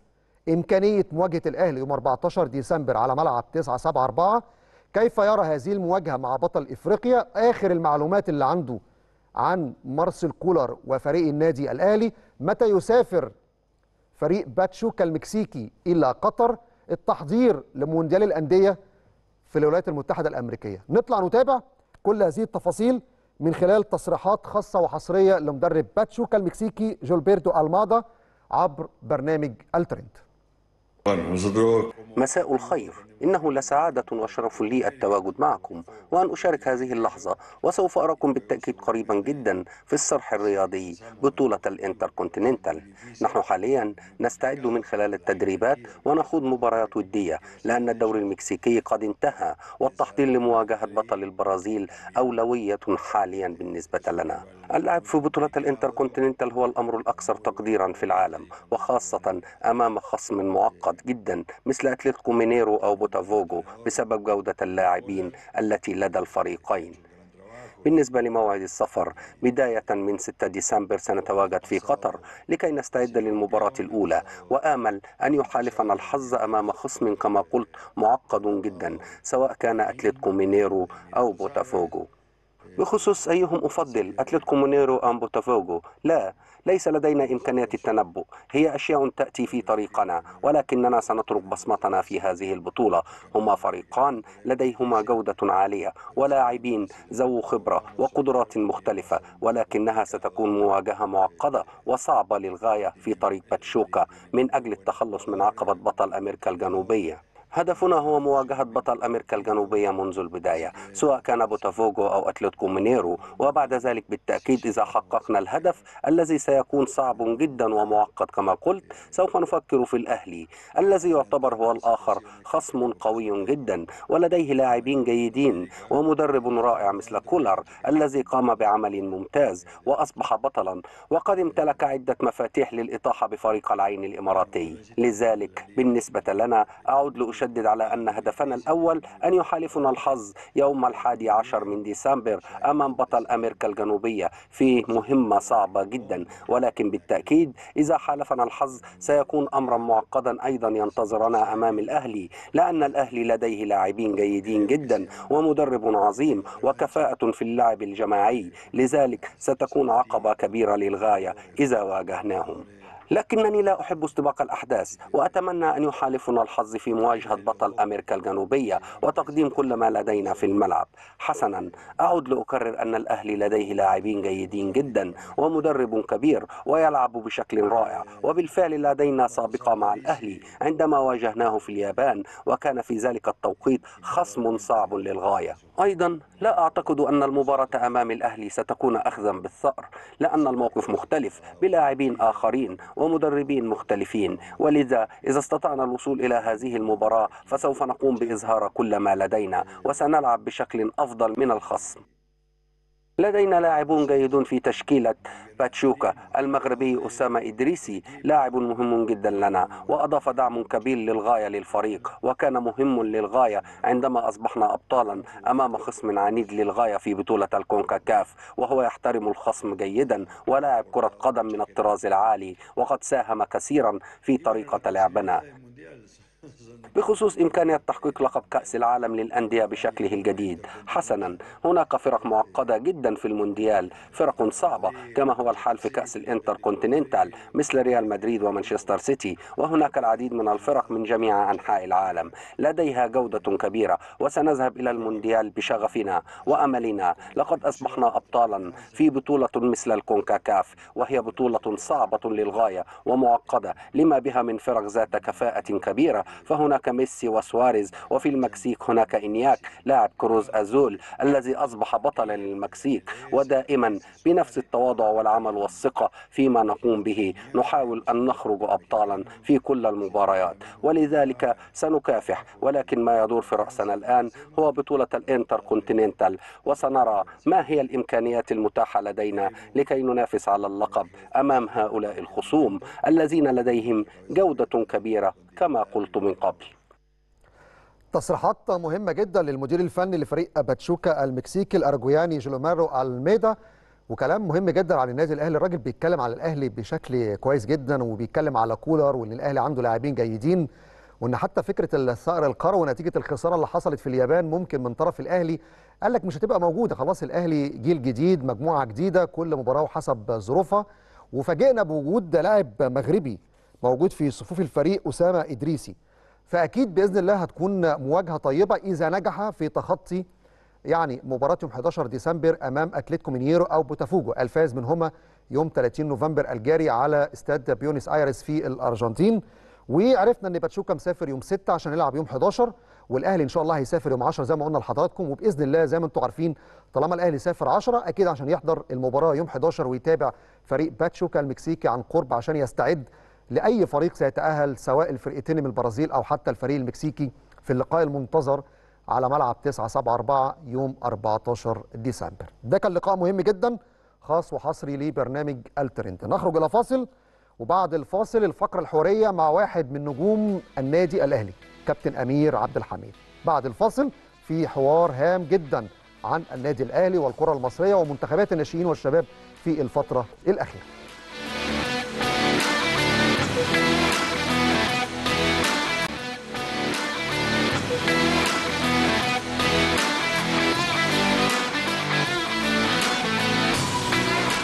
إمكانية مواجهة الأهلي يوم 14 ديسمبر على ملعب 974 كيف يرى هذه المواجهة مع بطل إفريقيا آخر المعلومات اللي عنده عن مارسيل كولر وفريق النادي الأهلي متى يسافر فريق باتشوكا المكسيكي إلى قطر التحضير لمونديال الأندية في الولايات المتحدة الأمريكية نطلع نتابع كل هذه التفاصيل من خلال تصريحات خاصة وحصرية لمدرب باتشوكا المكسيكي جولبرتو ألمادا عبر برنامج الترند مساء الخير إنه لسعادة وشرف لي التواجد معكم وأن أشارك هذه اللحظة وسوف أراكم بالتأكيد قريبا جدا في الصرح الرياضي بطولة الانتركونتيننتال نحن حاليا نستعد من خلال التدريبات ونخوض مباريات ودية لأن الدوري المكسيكي قد انتهى والتحضير لمواجهة بطل البرازيل أولوية حاليا بالنسبة لنا اللعب في بطولة الانتركونتيننتال هو الأمر الأكثر تقديرا في العالم وخاصة أمام خصم معقد جدا مثل أتلتيكو مينيرو أو بوت بوتافوغو بسبب جودة اللاعبين التي لدى الفريقين بالنسبة لموعد السفر بداية من 6 ديسمبر سنتواجد في قطر لكي نستعد للمباراة الأولى وآمل أن يحالفنا الحظ أمام خصم كما قلت معقد جدا سواء كان أتلتيكو مينيرو أو بوتافوجو بخصوص أيهم أفضل أتلتيكو مونيرو أم بوتافوغو لا ليس لدينا إمكانيات التنبؤ هي أشياء تأتي في طريقنا ولكننا سنترك بصمتنا في هذه البطولة هما فريقان لديهما جودة عالية ولاعبين ذو خبرة وقدرات مختلفة ولكنها ستكون مواجهة معقدة وصعبة للغاية في طريق باتشوكا من أجل التخلص من عقبة بطل أمريكا الجنوبية هدفنا هو مواجهة بطل أمريكا الجنوبية منذ البداية سواء كان بوتافوجو أو أتلتيكو مينيرو وبعد ذلك بالتأكيد إذا حققنا الهدف الذي سيكون صعب جدا ومعقد كما قلت سوف نفكر في الأهلي الذي يعتبر هو الآخر خصم قوي جدا ولديه لاعبين جيدين ومدرب رائع مثل كولر الذي قام بعمل ممتاز وأصبح بطلا وقد امتلك عدة مفاتيح للإطاحة بفريق العين الإماراتي لذلك بالنسبة لنا أعود لأشاهد أشدد على أن هدفنا الأول أن يحالفنا الحظ يوم الحادي عشر من ديسمبر أمام بطل أمريكا الجنوبية في مهمة صعبة جدا ولكن بالتأكيد إذا حالفنا الحظ سيكون أمرا معقدا أيضا ينتظرنا أمام الأهلي لأن الأهلي لديه لاعبين جيدين جدا ومدرب عظيم وكفاءة في اللعب الجماعي لذلك ستكون عقبة كبيرة للغاية إذا واجهناهم لكنني لا أحب استباق الأحداث وأتمنى أن يحالفنا الحظ في مواجهة بطل أمريكا الجنوبية وتقديم كل ما لدينا في الملعب حسنا أعد لأكرر أن الأهلي لديه لاعبين جيدين جدا ومدرب كبير ويلعب بشكل رائع وبالفعل لدينا سابقة مع الأهلي عندما واجهناه في اليابان وكان في ذلك التوقيت خصم صعب للغاية أيضا لا أعتقد أن المباراة أمام الأهلي ستكون أخذا بالثأر لأن الموقف مختلف بلاعبين آخرين ومدربين مختلفين ولذا إذا استطعنا الوصول إلى هذه المباراة فسوف نقوم بإظهار كل ما لدينا وسنلعب بشكل أفضل من الخصم لدينا لاعبون جيدون في تشكيلة باتشوكا المغربي أسامة إدريسي لاعب مهم جدا لنا وأضاف دعم كبير للغاية للفريق وكان مهم للغاية عندما أصبحنا أبطالا أمام خصم عنيد للغاية في بطولة الكونكاكاف وهو يحترم الخصم جيدا ولاعب كرة قدم من الطراز العالي وقد ساهم كثيرا في طريقة لعبنا بخصوص إمكانية تحقيق لقب كأس العالم للأندية بشكله الجديد حسنا هناك فرق معقدة جدا في المونديال فرق صعبة كما هو الحال في كأس الانتر كونتيننتال مثل ريال مدريد ومانشستر سيتي وهناك العديد من الفرق من جميع أنحاء العالم لديها جودة كبيرة وسنذهب إلى المونديال بشغفنا وأملنا لقد أصبحنا أبطالا في بطولة مثل الكونكاكاف وهي بطولة صعبة للغاية ومعقدة لما بها من فرق ذات كفاءة كبيرة فهنا هناك ميسي وسواريز وفي المكسيك هناك إنياك لاعب كروز أزول الذي أصبح بطلا للمكسيك ودائما بنفس التواضع والعمل والثقة فيما نقوم به نحاول أن نخرج أبطالا في كل المباريات ولذلك سنكافح ولكن ما يدور في رأسنا الآن هو بطولة الانتر كونتيننتال وسنرى ما هي الإمكانيات المتاحة لدينا لكي ننافس على اللقب أمام هؤلاء الخصوم الذين لديهم جودة كبيرة كما قلت من قبل تصريحات مهمة جدا للمدير الفني لفريق باتشوكا المكسيكي الأرجوياني جلومارو الميدا وكلام مهم جدا عن النادي الاهلي الراجل بيتكلم على الاهلي بشكل كويس جدا وبيتكلم على كولر وان الاهلي عنده لاعبين جيدين وان حتى فكره الثأر القروي ونتيجه الخساره اللي حصلت في اليابان ممكن من طرف الاهلي قال لك مش هتبقى موجوده خلاص الاهلي جيل جديد مجموعه جديده كل مباراه وحسب ظروفها وفاجئنا بوجود لاعب مغربي موجود في صفوف الفريق أسامة إدريسي فأكيد بإذن الله هتكون مواجهة طيبة إذا نجح في تخطي يعني مباراة يوم 11 ديسمبر أمام أتلتيكو مينيرو أو بوتافوجو الفائز منهما يوم 30 نوفمبر الجاري على استاد بيونس آيرس في الأرجنتين وعرفنا ان باتشوكا مسافر يوم 6 عشان يلعب يوم 11 والاهلي ان شاء الله هيسافر يوم 10 زي ما قلنا لحضراتكم وباذن الله زي ما انتم عارفين طالما الاهلي سافر 10 اكيد عشان يحضر المباراه يوم 11 ويتابع فريق باتشوكا المكسيكي عن قرب عشان يستعد لاي فريق سيتاهل سواء الفرقتين من البرازيل او حتى الفريق المكسيكي في اللقاء المنتظر على ملعب 9 7 4 يوم 14 ديسمبر ده كان لقاء مهم جدا خاص وحصري لبرنامج الترند نخرج الى فاصل وبعد الفاصل الفقره الحوريه مع واحد من نجوم النادي الاهلي كابتن امير عبد الحميد بعد الفاصل في حوار هام جدا عن النادي الاهلي والكره المصريه ومنتخبات الناشئين والشباب في الفتره الاخيره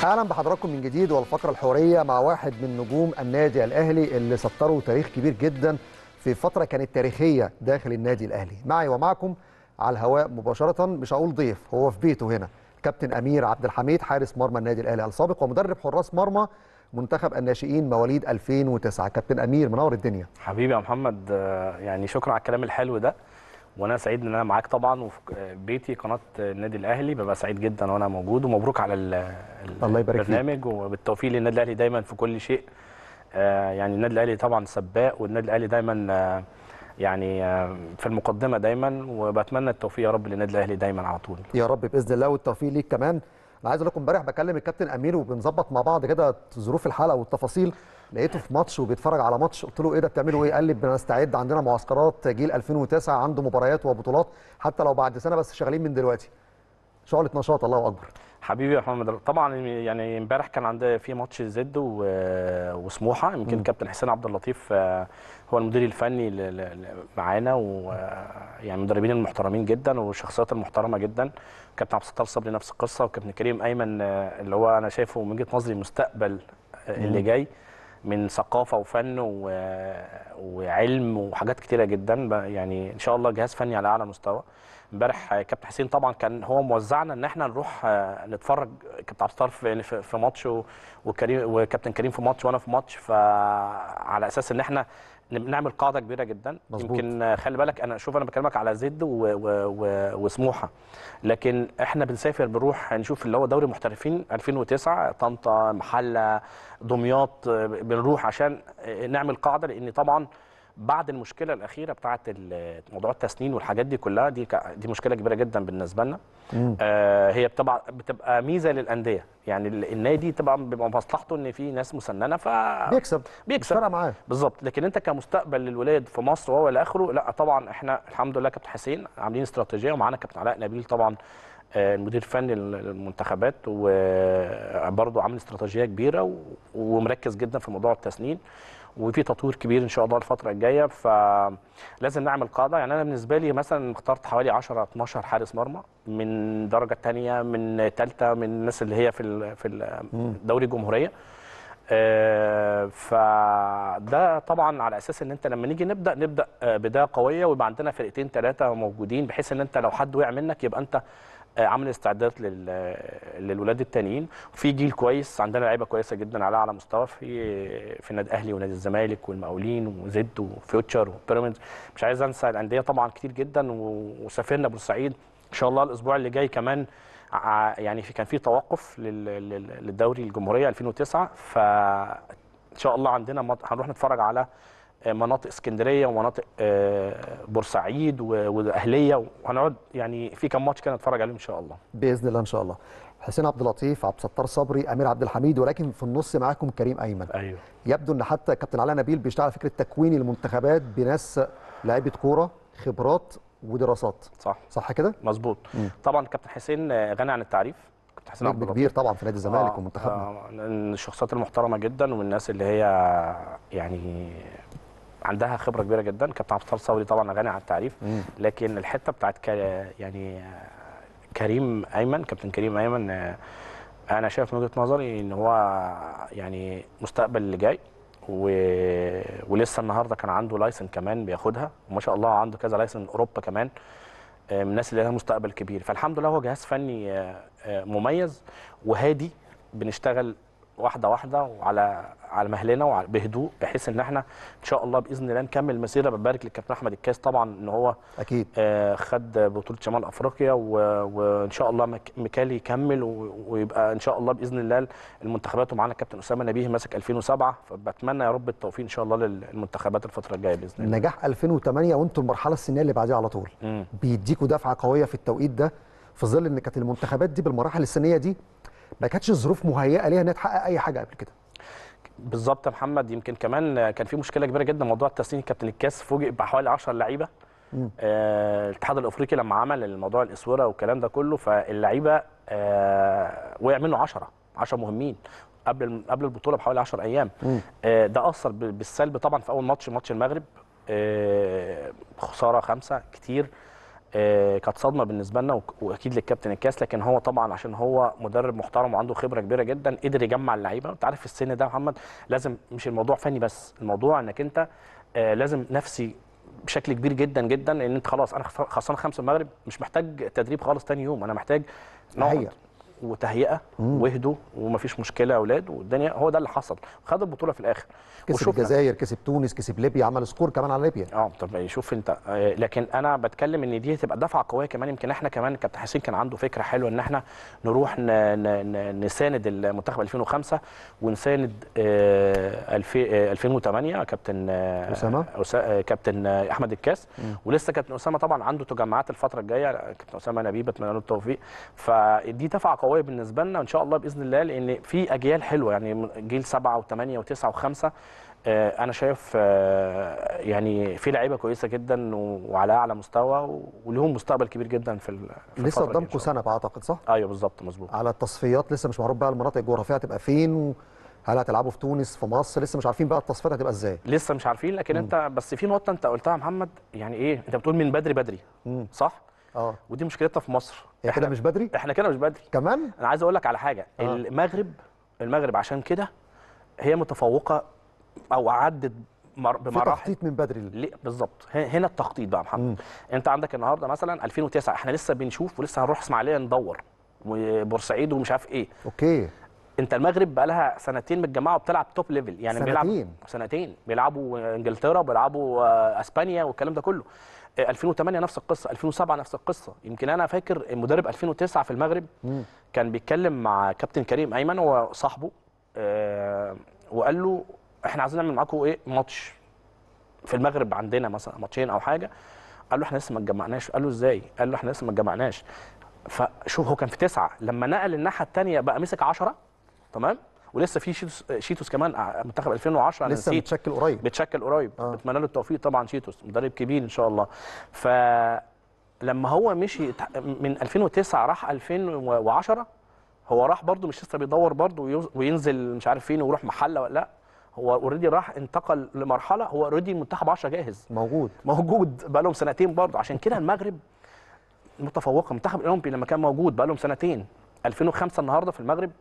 اهلا بحضراتكم من جديد والفقره الحوريه مع واحد من نجوم النادي الاهلي اللي سطروا تاريخ كبير جدا في فتره كانت تاريخيه داخل النادي الاهلي معي ومعكم على الهواء مباشره مش هقول ضيف هو في بيته هنا كابتن امير عبد الحميد حارس مرمى النادي الاهلي السابق ومدرب حراس مرمى منتخب الناشئين مواليد 2009 كابتن امير منور الدنيا حبيبي يا محمد آه، يعني شكرا على الكلام الحلو ده وانا سعيد ان انا معاك طبعا وفي بيتي قناه النادي الاهلي ببقى سعيد جدا وانا موجود ومبروك على الله يبارك البرنامج وبالتوفيق للنادي الاهلي دايما في كل شيء آه، يعني النادي الاهلي طبعا سباق والنادي الاهلي دايما آه، يعني آه، في المقدمه دايما وبتمنى التوفيق يا رب للنادي الاهلي دايما على طول يا رب باذن الله والتوفيق ليك كمان انا عايز اقول لكم امبارح بكلم الكابتن امير وبنظبط مع بعض كده ظروف الحلقه والتفاصيل لقيته في ماتش وبيتفرج على ماتش قلت له ايه ده بتعملوا ايه؟ قال لي بنستعد عندنا معسكرات جيل 2009 عنده مباريات وبطولات حتى لو بعد سنه بس شغالين من دلوقتي. شعله نشاط الله اكبر. حبيبي يا محمد طبعا يعني امبارح كان عند في ماتش زد وسموحه يمكن كابتن حسين عبد اللطيف آه، هو المدير الفني معانا ويعني آه، المدربين المحترمين جدا والشخصيات المحترمه جدا كابتن عبد الستار صبري نفس القصه وكابتن كريم ايمن آه، اللي هو انا شايفه من وجهه نظري مستقبل اللي جاي من ثقافه وفن و... وعلم وحاجات كتيره جدا يعني ان شاء الله جهاز فني على اعلى مستوى امبارح كابتن حسين طبعا كان هو موزعنا ان احنا نروح آه، نتفرج كابتن عبد الستار في في ماتش وكريم وكابتن كريم في ماتش وانا في ماتش فعلى اساس ان احنا نعمل قاعده كبيره جدا مزبوط. يمكن خلي بالك انا شوف انا بكلمك على زد و... و... وسموحه لكن احنا بنسافر بنروح نشوف اللي هو دوري محترفين 2009 طنطا محله دمياط بنروح عشان نعمل قاعده لان طبعا بعد المشكله الاخيره بتاعه موضوع التسنين والحاجات دي كلها دي دي مشكله كبيره جدا بالنسبه لنا آه هي بتبقى, بتبقى ميزه للانديه يعني النادي طبعا بيبقى مصلحته ان في ناس مسننه ف بيكسب بيكسب فارقه معاه بالظبط لكن انت كمستقبل للولاد في مصر وهو الى اخره لا طبعا احنا الحمد لله كابتن حسين عاملين استراتيجيه ومعانا كابتن علاء نبيل طبعا آه، المدير الفني للمنتخبات وبرضه عامل استراتيجيه كبيره ومركز جدا في موضوع التسنين وفي تطوير كبير ان شاء الله الفتره الجايه فلازم نعمل قاعده يعني انا بالنسبه لي مثلا اخترت حوالي 10 12 حارس مرمى من درجه ثانيه من ثالثه من الناس اللي هي في في دوري الجمهوريه آه، فده طبعا على اساس ان انت لما نيجي نبدا نبدا آه، بدايه قويه ويبقى عندنا فرقتين ثلاثه موجودين بحيث ان انت لو حد وقع منك يبقى انت عامل استعداد للولاد التانيين وفي جيل كويس عندنا لعيبه كويسه جدا على اعلى مستوى في في النادي الاهلي ونادي الزمالك والمقاولين وزد وفيوتشر وبيراميدز مش عايز انسى الانديه طبعا كتير جدا وسافرنا بورسعيد ان شاء الله الاسبوع اللي جاي كمان يعني في كان في توقف للدوري الجمهوريه 2009 ف ان شاء الله عندنا هنروح نتفرج على آه، مناطق اسكندريه ومناطق آه، بورسعيد والاهليه وهنقعد يعني في كم ماتش كده نتفرج عليهم ان شاء الله باذن الله ان شاء الله حسين عبد اللطيف عبد الستار صبري امير عبد الحميد ولكن في النص معاكم كريم ايمن ايوه يبدو ان حتى كابتن علاء نبيل بيشتغل على فكره تكوين المنتخبات بناس لاعيبه كوره خبرات ودراسات صح صح كده مظبوط طبعا كابتن حسين آه، غني عن التعريف كابتن حسين عبد كبير طبعا في نادي الزمالك آه ومنتخبنا آه من الشخصيات المحترمه جدا والناس اللي هي يعني عندها خبره كبيره جدا كابتن عبد الستار صبري طبعا غني عن التعريف لكن الحته بتاعت يعني كريم ايمن كابتن كريم ايمن انا شايف من وجهه نظري ان هو يعني مستقبل اللي جاي و... ولسه النهارده كان عنده لايسن كمان بياخدها وما شاء الله عنده كذا لايسن اوروبا كمان آه، من الناس اللي لها مستقبل كبير فالحمد لله هو جهاز فني آه، آه، مميز وهادي بنشتغل واحده واحده وعلى على مهلنا وبهدوء بحيث ان احنا ان شاء الله باذن الله نكمل المسيره ببارك للكابتن احمد الكاس طبعا ان هو اكيد آه خد بطوله شمال افريقيا وان شاء الله مكالي يكمل ويبقى ان شاء الله باذن الله المنتخبات ومعانا الكابتن اسامه نبيه ماسك 2007 فبتمنى يا رب التوفيق ان شاء الله للمنتخبات الفتره الجايه باذن الله نجاح 2008 وانتم المرحله السنيه اللي بعديها على طول بيديكوا دفعه قويه في التوقيت ده في ظل ان كانت المنتخبات دي بالمراحل السنيه دي ما كانتش الظروف مهيئه ليها انها تحقق اي حاجه قبل كده بالظبط يا محمد يمكن كمان كان في مشكله كبيره جدا موضوع التسنين كابتن الكاس فوجئ بحوالي 10 لعيبه آه الاتحاد الافريقي لما عمل الموضوع الاسوره والكلام ده كله فاللعيبه آه وقع منه 10 10 مهمين قبل قبل البطوله بحوالي 10 ايام آه ده اثر بالسلب طبعا في اول ماتش ماتش المغرب آه خساره خمسه كتير آه، كانت صدمه بالنسبه لنا واكيد للكابتن الكاس لكن هو طبعا عشان هو مدرب محترم وعنده خبره كبيره جدا قدر يجمع اللعيبه انت عارف السن ده محمد لازم مش الموضوع فني بس الموضوع انك انت آه، لازم نفسي بشكل كبير جدا جدا ان انت خلاص انا خسران خمسه المغرب مش محتاج تدريب خالص تاني يوم انا محتاج نقعد وتهيئه وهدوا ومفيش مشكله يا اولاد والدنيا هو ده اللي حصل خد البطوله في الاخر كسب الجزائر كسب تونس كسب ليبيا عمل سكور كمان على ليبيا اه طب شوف انت آه، لكن انا بتكلم ان دي هتبقى دفعه قويه كمان يمكن احنا كمان كابتن حسين كان عنده فكره حلوه ان احنا نروح نساند المنتخب 2005 ونساند 2008 آه، آه، كابتن اسامه كابتن احمد الكاس ولسه كابتن اسامه طبعا عنده تجمعات الفتره الجايه كابتن اسامه نبيب بتمنى له التوفيق فدي دفعه قويه قويه بالنسبه لنا ان شاء الله باذن الله لان في اجيال حلوه يعني جيل سبعه وثمانيه وتسعه وخمسه آه، انا شايف آه، يعني في لعيبه كويسه جدا وعلى اعلى مستوى ولهم مستقبل كبير جدا في لسه قدامكم سنه بعتقد صح ايوه بالظبط مظبوط على التصفيات لسه مش معروف بقى المناطق الجغرافيه هتبقى فين و... هل هتلعبوا في تونس في مصر لسه مش عارفين بقى التصفيات هتبقى ازاي لسه مش عارفين لكن م. انت بس في نقطه انت قلتها يا محمد يعني ايه انت بتقول من بدري بدري مم. صح اه ودي مشكلتنا في مصر احنا كده مش بدري احنا كده مش بدري كمان انا عايز اقول لك على حاجه أوه. المغرب المغرب عشان كده هي متفوقه او عدت بمراحل تخطيط من بدري بالظبط هنا التخطيط بقى يا محمد مم. انت عندك النهارده مثلا 2009 احنا لسه بنشوف ولسه هنروح اسماعيليه ندور وبورسعيد ومش عارف ايه اوكي انت المغرب بقى لها سنتين متجمعه وبتلعب توب ليفل يعني سنتين بيلعب سنتين بيلعبوا انجلترا بيلعبوا آه، اسبانيا والكلام ده كله 2008 نفس القصه 2007 نفس القصه يمكن انا فاكر المدرب 2009 في المغرب مم. كان بيتكلم مع كابتن كريم ايمن هو صاحبه آه وقال له احنا عايزين نعمل معاكم ايه ماتش في المغرب عندنا مثلا ماتشين او حاجه قال له احنا لسه ما اتجمعناش قال له ازاي قال له احنا لسه ما اتجمعناش فشوف هو كان في تسعه لما نقل الناحيه الثانيه بقى مسك 10 تمام ولسه في شيتوس شيتوس كمان آه، منتخب 2010 انا لسه متشكل قريب متشكل قريب آه. بتمنى له التوفيق طبعا شيتوس مدرب كبير ان شاء الله ف لما هو مشي من 2009 راح 2010 هو راح برضه مش لسه بيدور برضه وينزل مش عارف فين ويروح محله ولا لا هو اوريدي راح انتقل لمرحله هو اوريدي منتخب 10 جاهز موجود موجود بقى لهم سنتين برضه عشان كده المغرب متفوقه المنتخب الاولمبي لما كان موجود بقى لهم سنتين 2005 النهارده في المغرب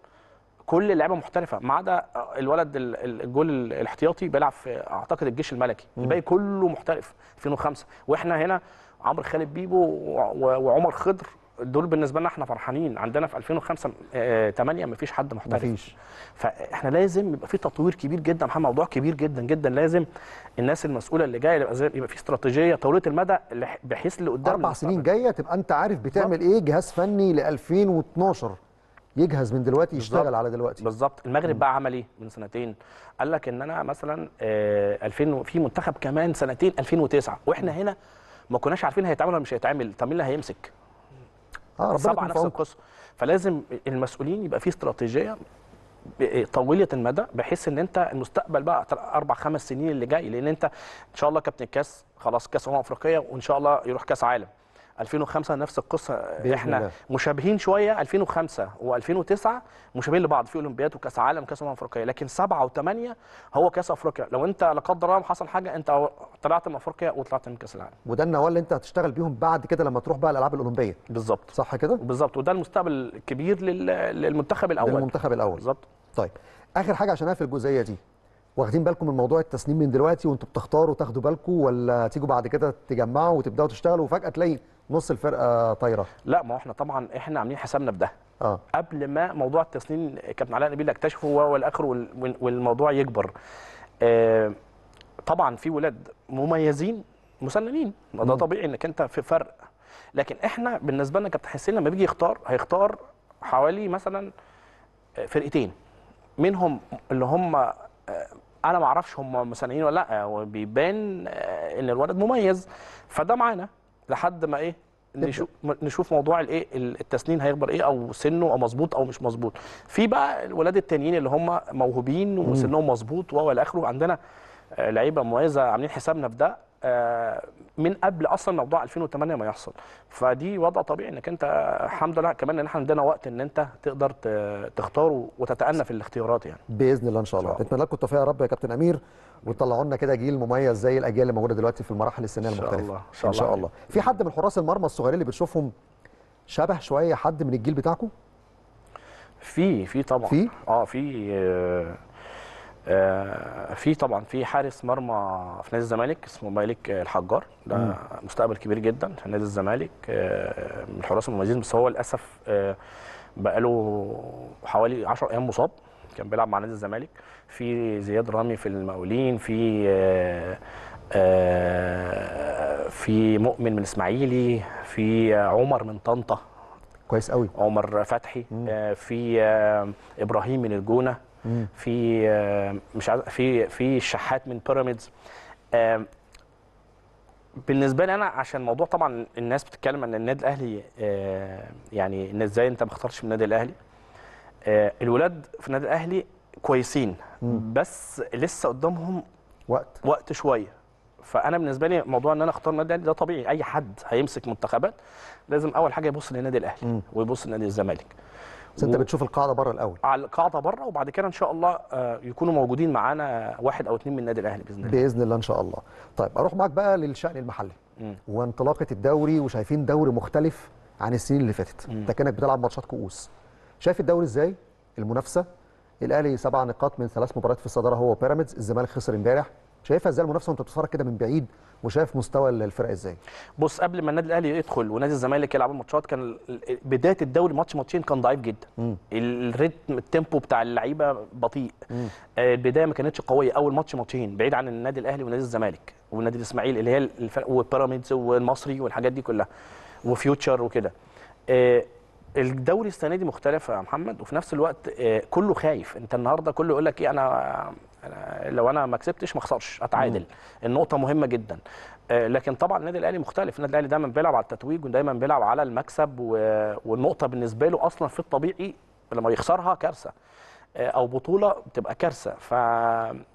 كل اللعيبه محترفه ما عدا الولد الجول الاحتياطي بيلعب في اعتقد الجيش الملكي الباقي كله محترف 2005 واحنا هنا عمرو خالد بيبو وعمر خضر دول بالنسبه لنا احنا فرحانين عندنا في 2005 8 آه، مفيش حد محترف مفيش فاحنا لازم يبقى في تطوير كبير جدا محمد موضوع كبير جدا جدا لازم الناس المسؤوله اللي جايه يبقى يبقى في استراتيجيه طويله المدى بحيث اللي قدام اربع سنين جايه تبقى انت عارف بتعمل ايه جهاز فني ل 2012 يجهز من دلوقتي يشتغل على دلوقتي بالظبط المغرب بقى عمل ايه من سنتين قال لك ان انا مثلا 2000 آه في منتخب كمان سنتين 2009 واحنا هنا ما كناش عارفين هيتعمل ولا مش هيتعمل طب مين اللي هيمسك اه ربنا نفس القصه فلازم المسؤولين يبقى في استراتيجيه آه، آه، طويله المدى بحيث ان انت المستقبل بقى اربع خمس سنين اللي جاي لان انت ان شاء الله كابتن الكاس خلاص كاس امم افريقيه وان شاء الله يروح كاس عالم 2005 نفس القصه احنا الله. مشابهين شويه 2005 و2009 مشابهين لبعض في اولمبياد وكاس عالم وكاس امم افريقيه لكن 7 و8 هو كاس افريقيا لو انت لا قدر الله حصل حاجه انت طلعت من افريقيا وطلعت من كاس العالم وده النواه اللي انت هتشتغل بيهم بعد كده لما تروح بقى الالعاب الاولمبيه بالظبط صح كده بالظبط وده المستقبل الكبير للمنتخب الاول للمنتخب الاول بالظبط طيب اخر حاجه عشان اقفل الجزئيه دي واخدين بالكم من موضوع التسنيم من دلوقتي وانتوا بتختاروا تاخدوا بالكم ولا تيجوا بعد كده تجمعوا وتبداوا تشتغلوا وفجاه تلاقي نص الفرقه طايره لا ما احنا طبعا احنا عاملين حسابنا بده آه. قبل ما موضوع التسنين كابتن علاء نبيل اكتشفه هو الاخر والموضوع يكبر آه طبعا في ولاد مميزين مسننين ده طبيعي انك انت في فرق لكن احنا بالنسبه لنا كابتن حسين لما بيجي يختار هيختار حوالي مثلا آه، فرقتين منهم اللي هم آه، انا ما اعرفش هم مسنين ولا لا وبيبان آه، ان الولد مميز فده معانا لحد ما ايه نشوف نشوف موضوع الايه التسنين هيكبر ايه او سنه او مظبوط او مش مظبوط في بقى الولاد التانيين اللي هم موهوبين وسنهم مظبوط وهو الى اخره عندنا آه، لعيبه مميزه عاملين حسابنا في ده آه، من قبل اصلا موضوع 2008 ما يحصل فدي وضع طبيعي انك انت الحمد لله كمان ان احنا عندنا وقت ان انت تقدر تختار وتتأنى في الاختيارات يعني باذن الله ان شاء الله اتمنى لكم التوفيق يا رب يا كابتن امير وتطلعوا لنا كده جيل مميز زي الاجيال اللي موجوده دلوقتي في المراحل السنيه المختلفه ان شاء الله ان شاء, الله. الله في حد من حراس المرمى الصغيرين اللي بتشوفهم شبه شويه حد من الجيل بتاعكم في في طبعا في اه في آه، آه، في طبعا في حارس مرمى في نادي الزمالك اسمه مالك الحجار ده مم. مستقبل كبير جدا في نادي الزمالك آه، من الحراس المميزين بس هو للاسف آه، بقاله حوالي 10 ايام مصاب كان بيلعب مع نادي الزمالك في زياد رامي في المقاولين في في مؤمن من الاسماعيلي في عمر من طنطا كويس قوي عمر فتحي في ابراهيم من الجونه في آه، مش عارف في في الشحات من بيراميدز آه، بالنسبه لي انا عشان موضوع طبعا الناس بتتكلم ان النادي الاهلي آه، يعني ان ازاي انت ما اخترتش النادي الاهلي الولاد في النادي الاهلي كويسين بس لسه قدامهم وقت وقت شويه فانا بالنسبه لي موضوع ان انا اختار النادي الاهلي ده طبيعي اي حد هيمسك منتخبات لازم اول حاجه يبص للنادي الاهلي ويبص لنادي الزمالك بس انت و... بتشوف القاعده بره الاول على القاعده بره وبعد كده ان شاء الله آه، يكونوا موجودين معانا واحد او اثنين من النادي الاهلي باذن الله باذن الله ان شاء الله طيب اروح معاك بقى للشان المحلي م. وانطلاقه الدوري وشايفين دوري مختلف عن السنين اللي فاتت انت كانك بتلعب ماتشات كؤوس شايف الدوري ازاي المنافسه الاهلي سبع نقاط من ثلاث مباريات في الصداره هو وبيراميدز الزمالك خسر امبارح شايفها ازاي المنافسه وانت بتتفرج كده من بعيد وشايف مستوى الفرق ازاي بص قبل ما النادي الاهلي يدخل ونادي الزمالك يلعبوا الماتشات كان بدايه الدوري ماتش ماتشين كان ضعيف جدا الريتم التيمبو بتاع اللعيبه بطيء مم. آه، البدايه ما كانتش قويه اول ماتش ماتشين بعيد عن النادي الاهلي ونادي الزمالك ونادي الاسماعيلي اللي هي الفرق وبيراميدز والمصري والحاجات دي كلها وفيوتشر وكده آه، الدوري السنه دي مختلف يا محمد وفي نفس الوقت آه، كله خايف انت النهارده كله يقول لك ايه انا أنا لو انا ما كسبتش ما اخسرش اتعادل النقطه مهمه جدا آه، لكن طبعا النادي الاهلي مختلف النادي الاهلي دايما بيلعب على التتويج ودايما بيلعب على المكسب والنقطه بالنسبه له اصلا في الطبيعي لما يخسرها كارثه آه، او بطوله بتبقى كارثه ف...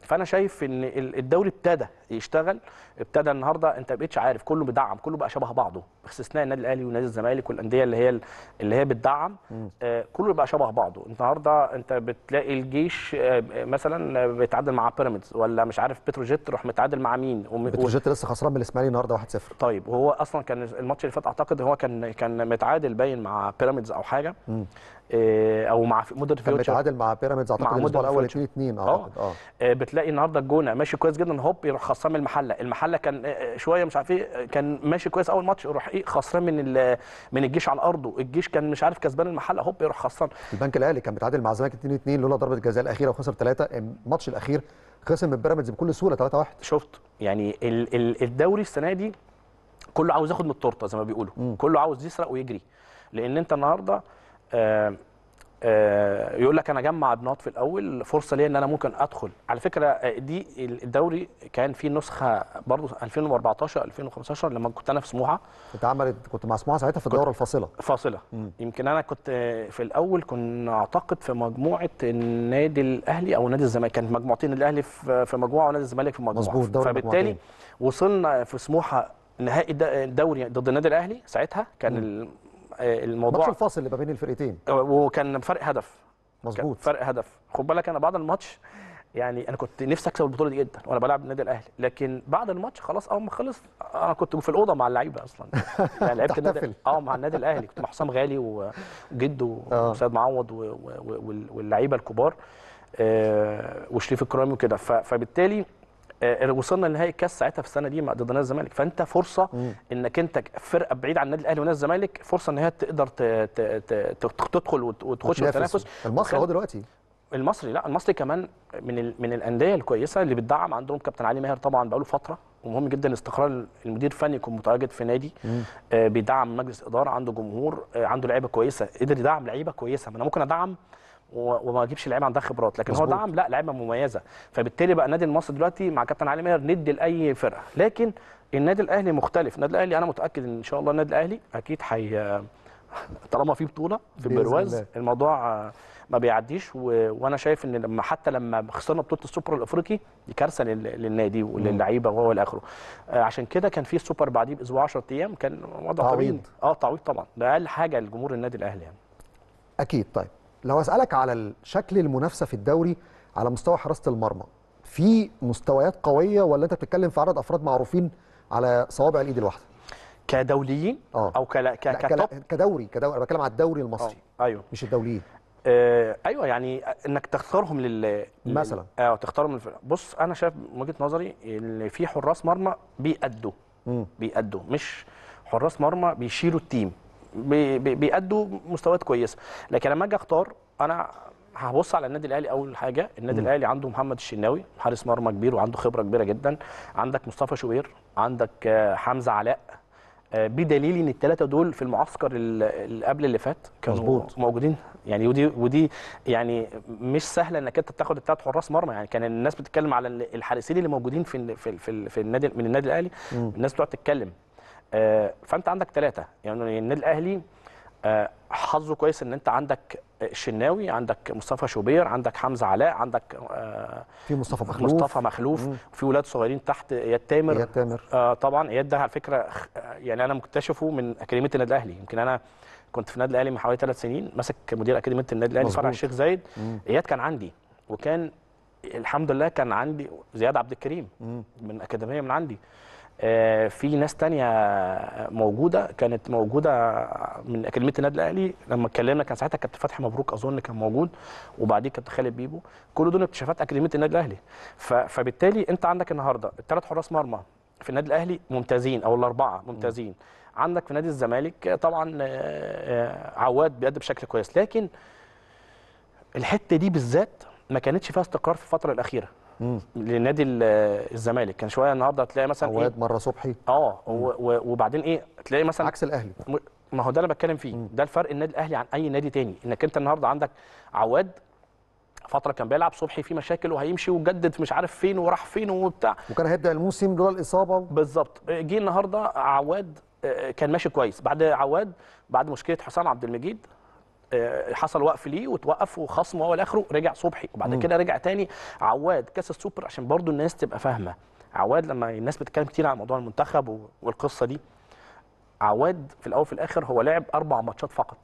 فانا شايف ان الدوري ابتدى يشتغل ابتدى النهارده انت ما بقتش عارف كله بيدعم كله بقى شبه بعضه باستثناء النادي الاهلي ونادي الزمالك والانديه اللي هي اللي هي بتدعم آه كله بقى شبه بعضه النهارده انت بتلاقي الجيش آه مثلا بيتعادل مع بيراميدز ولا مش عارف بتروجيت روح متعادل مع مين وم... بتروجيت لسه خسران من الاسماعيلي النهارده 1-0 طيب وهو اصلا كان الماتش اللي فات اعتقد هو كان كان متعادل باين مع بيراميدز او حاجه مم. آه، او مع مودرن فيوتشر كان متعادل مع بيراميدز اعتقد الاول 2 2 آه،, آه. اه بتلاقي النهارده الجونه ماشي كويس جدا هوب يروح من المحله المحله كان آه، آه، شويه مش عارف ايه آه، كان ماشي كويس اول ماتش يروح ايه خسران من من الجيش على ارضه الجيش كان مش عارف كسبان المحله هوب يروح خسران البنك الاهلي كان بيتعادل مع الزمالك 2 2 لولا ضربه الجزاء الاخيره وخسر 3 الماتش الاخير خسر من بيراميدز بكل سهوله 3 1 شفت يعني ال ال الدوري السنه دي كله عاوز ياخد من التورته زي ما بيقولوا كله عاوز يسرق ويجري لان انت النهارده آه آه، يقول لك انا اجمع بنقط في الاول فرصه ليا ان انا ممكن ادخل على فكره آه، دي الدوري كان في نسخه برضه 2014 2015 لما كنت انا في سموحه اتعملت كنت مع سموحه ساعتها في الدوره الفاصله فاصله مم. يمكن انا كنت آه، في الاول كنت اعتقد في مجموعه النادي الاهلي او نادي الزمالك كانت مجموعتين الاهلي في مجموعه ونادي الزمالك في مجموعه مظبوط فبالتالي مجموعتين. وصلنا في سموحه نهائي الدوري ضد النادي الاهلي ساعتها كان مم. آه، الموضوع ماتش الفاصل اللي ما بين الفرقتين آه، وكان فرق هدف مظبوط فرق هدف خد بالك انا بعد الماتش يعني انا كنت نفسي اكسب البطوله دي جدا وانا بلعب النادي الاهلي لكن بعد الماتش خلاص اول ما خلص آه، انا كنت في الاوضه مع اللعيبه اصلا يعني لعبت النادي اه مع النادي الاهلي كنت مع حسام غالي وجد وسيد معوض واللعيبه الكبار وشريف الكرامي وكده فبالتالي آه، وصلنا لنهائي الكاس ساعتها في السنه دي ضد نادي الزمالك فانت فرصه مم. انك انت فرقه بعيد عن النادي الاهلي ونادي الزمالك فرصه ان هي تقدر تدخل وتخش في التنافس المصري اهو دلوقتي المصري لا المصري كمان من من الانديه الكويسه اللي بتدعم عندهم كابتن علي ماهر طبعا بقاله فتره ومهم جدا استقرار المدير الفني يكون متواجد في نادي آه بيدعم مجلس اداره عنده جمهور آه عنده لعيبه كويسه قدر يدعم لعيبه كويسه ما انا ممكن ادعم وما اجيبش لعيبه عندها خبرات لكن مزبوط. هو دعم لا لعيبه مميزه فبالتالي بقى النادي المصري دلوقتي مع كابتن علي ماهر ند لاي فرقه لكن النادي الاهلي مختلف النادي الاهلي انا متاكد ان شاء الله النادي الاهلي اكيد حي طالما في بطوله في برواز الموضوع ما بيعديش و... وانا شايف ان لما حتى لما خسرنا بطوله السوبر الافريقي دي كارثه لل... للنادي وللعيبه وهو الاخره آه، عشان كده كان في السوبر بعديه باسبوع 10 ايام كان وضع تعويض اه تعويض طبعا ده اقل حاجه لجمهور النادي الاهلي يعني اكيد طيب لو اسالك على شكل المنافسه في الدوري على مستوى حراسه المرمى في مستويات قويه ولا انت بتتكلم في عدد افراد معروفين على صوابع الايد الواحده كدوليين أوه. او كلا ك... كلا كدوري كدوري انا بتكلم على الدوري المصري أوه. ايوه مش الدوليين آه ايوه يعني انك تختارهم لل مثلا اه تختارهم للفرق. بص انا شايف من وجهه نظري ان في حراس مرمى بيأدوا بيأدوا مش حراس مرمى بيشيلوا التيم بيأدوا مستويات كويسه لكن لما اجي اختار انا هبص على النادي الاهلي اول حاجه النادي م. الاهلي عنده محمد الشناوي حارس مرمى كبير وعنده خبره كبيره جدا عندك مصطفى شوبير عندك آه، حمزه علاء آه، بدليل ان الثلاثه دول في المعسكر اللي قبل اللي فات كانوا مزبوط. موجودين يعني ودي ودي يعني مش سهله انك انت تاخد الثلاث حراس مرمى يعني كان الناس بتتكلم على الحارسين اللي موجودين في في في, في النادي من النادي الاهلي الناس بتقعد تتكلم آه، فانت عندك ثلاثه يعني النادي الاهلي آه، حظه كويس ان انت عندك آه، الشناوي عندك مصطفى شوبير عندك حمزه علاء عندك في مصطفى مخلوف مصطفى مخلوف وفي ولاد صغيرين تحت اياد تامر اياد تامر آه طبعا اياد ده على فكره يعني انا مكتشفه من اكاديميه النادي الاهلي يمكن انا كنت في النادي الاهلي من حوالي ثلاث سنين ماسك مدير اكاديميه النادي الاهلي فرع الشيخ زايد اياد كان عندي وكان الحمد لله كان عندي زياد عبد الكريم مم. من اكاديميه من عندي آه، في ناس تانية موجودة كانت موجودة من أكاديمية النادي الأهلي لما اتكلمنا كان ساعتها كابتن فتحي مبروك أظن كان موجود وبعديه كابتن خالد بيبو كل دول اكتشافات أكاديمية النادي الأهلي فبالتالي أنت عندك النهاردة الثلاث حراس مرمى في النادي الأهلي ممتازين أو الأربعة ممتازين عندك في نادي الزمالك طبعا آه، آه، عواد بيأدي بشكل كويس لكن الحتة دي بالذات ما كانتش فيها استقرار في الفترة الأخيرة لنادي الزمالك كان شويه النهارده هتلاقي مثلا عواد إيه؟ مره صبحي اه وبعدين ايه تلاقي مثلا عكس الاهلي ما هو ده اللي بتكلم فيه ده الفرق النادي الاهلي عن اي نادي تاني انك انت النهارده عندك عواد فتره كان بيلعب صبحي في مشاكل وهيمشي وجدد مش عارف فين وراح فين وبتاع وكان هيبدا الموسم لولا الاصابه بالظبط آه، جه النهارده عواد آه، كان ماشي كويس بعد عواد بعد مشكله حسام عبد المجيد آه، حصل وقف ليه وتوقف وخصم وهو اخره رجع صبحي وبعد كده رجع تاني عواد كاس السوبر عشان برضو الناس تبقى فاهمه عواد لما الناس بتتكلم كتير عن موضوع المنتخب والقصه دي عواد في الاول وفي الاخر هو لعب اربع ماتشات فقط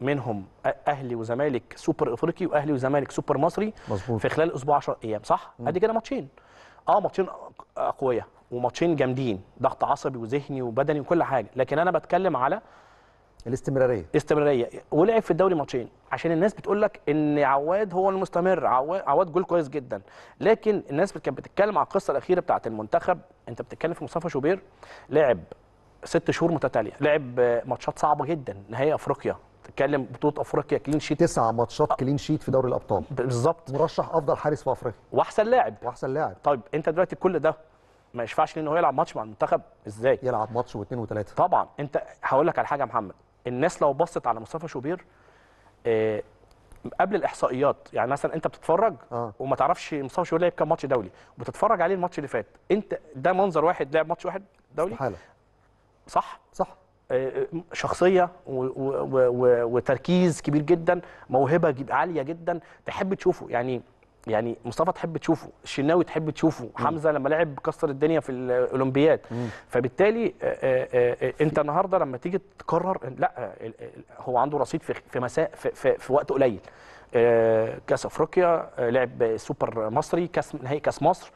منهم اهلي وزمالك سوبر افريقي واهلي وزمالك سوبر مصري مزبوط. في خلال اسبوع 10 ايام صح ادي كده ماتشين اه ماتشين اقوياء وماتشين جامدين ضغط عصبي وذهني وبدني وكل حاجه لكن انا بتكلم على الاستمراريه استمراريه ولعب في الدوري ماتشين عشان الناس بتقول لك ان عواد هو المستمر عواد, عواد جول كويس جدا لكن الناس كانت بتتكلم على القصه الاخيره بتاعه المنتخب انت بتتكلم في مصطفى شوبير لعب ست شهور متتاليه لعب ماتشات صعبه جدا نهائي افريقيا تتكلم بطوله افريقيا كلين شيت تسع ماتشات أ... كلين شيت في دوري الابطال بالظبط مرشح افضل حارس في افريقيا واحسن لاعب واحسن لاعب طيب انت دلوقتي كل ده ما يشفعش لان هو يلعب ماتش مع المنتخب ازاي يلعب ماتش واثنين وثلاثه طبعا انت هقول لك على حاجه يا محمد الناس لو بصت على مصطفى شوبير آه، قبل الاحصائيات يعني مثلا انت بتتفرج آه. وما تعرفش مصطفى شوبير لعب كام ماتش دولي وبتتفرج عليه الماتش اللي فات انت ده منظر واحد لعب ماتش واحد دولي استحاله صح صح آه، آه، شخصيه و و و وتركيز كبير جدا موهبه عاليه جدا تحب تشوفه يعني يعني مصطفى تحب تشوفه الشناوي تحب تشوفه مم. حمزه لما لعب كسر الدنيا في الاولمبياد فبالتالي آآ آه، آآ آه، آه، انت النهارده لما تيجي تقرر لا هو عنده رصيد في في مساء في, في, في وقت قليل كاس افريقيا لعب سوبر مصري كاس نهائي كاس مصر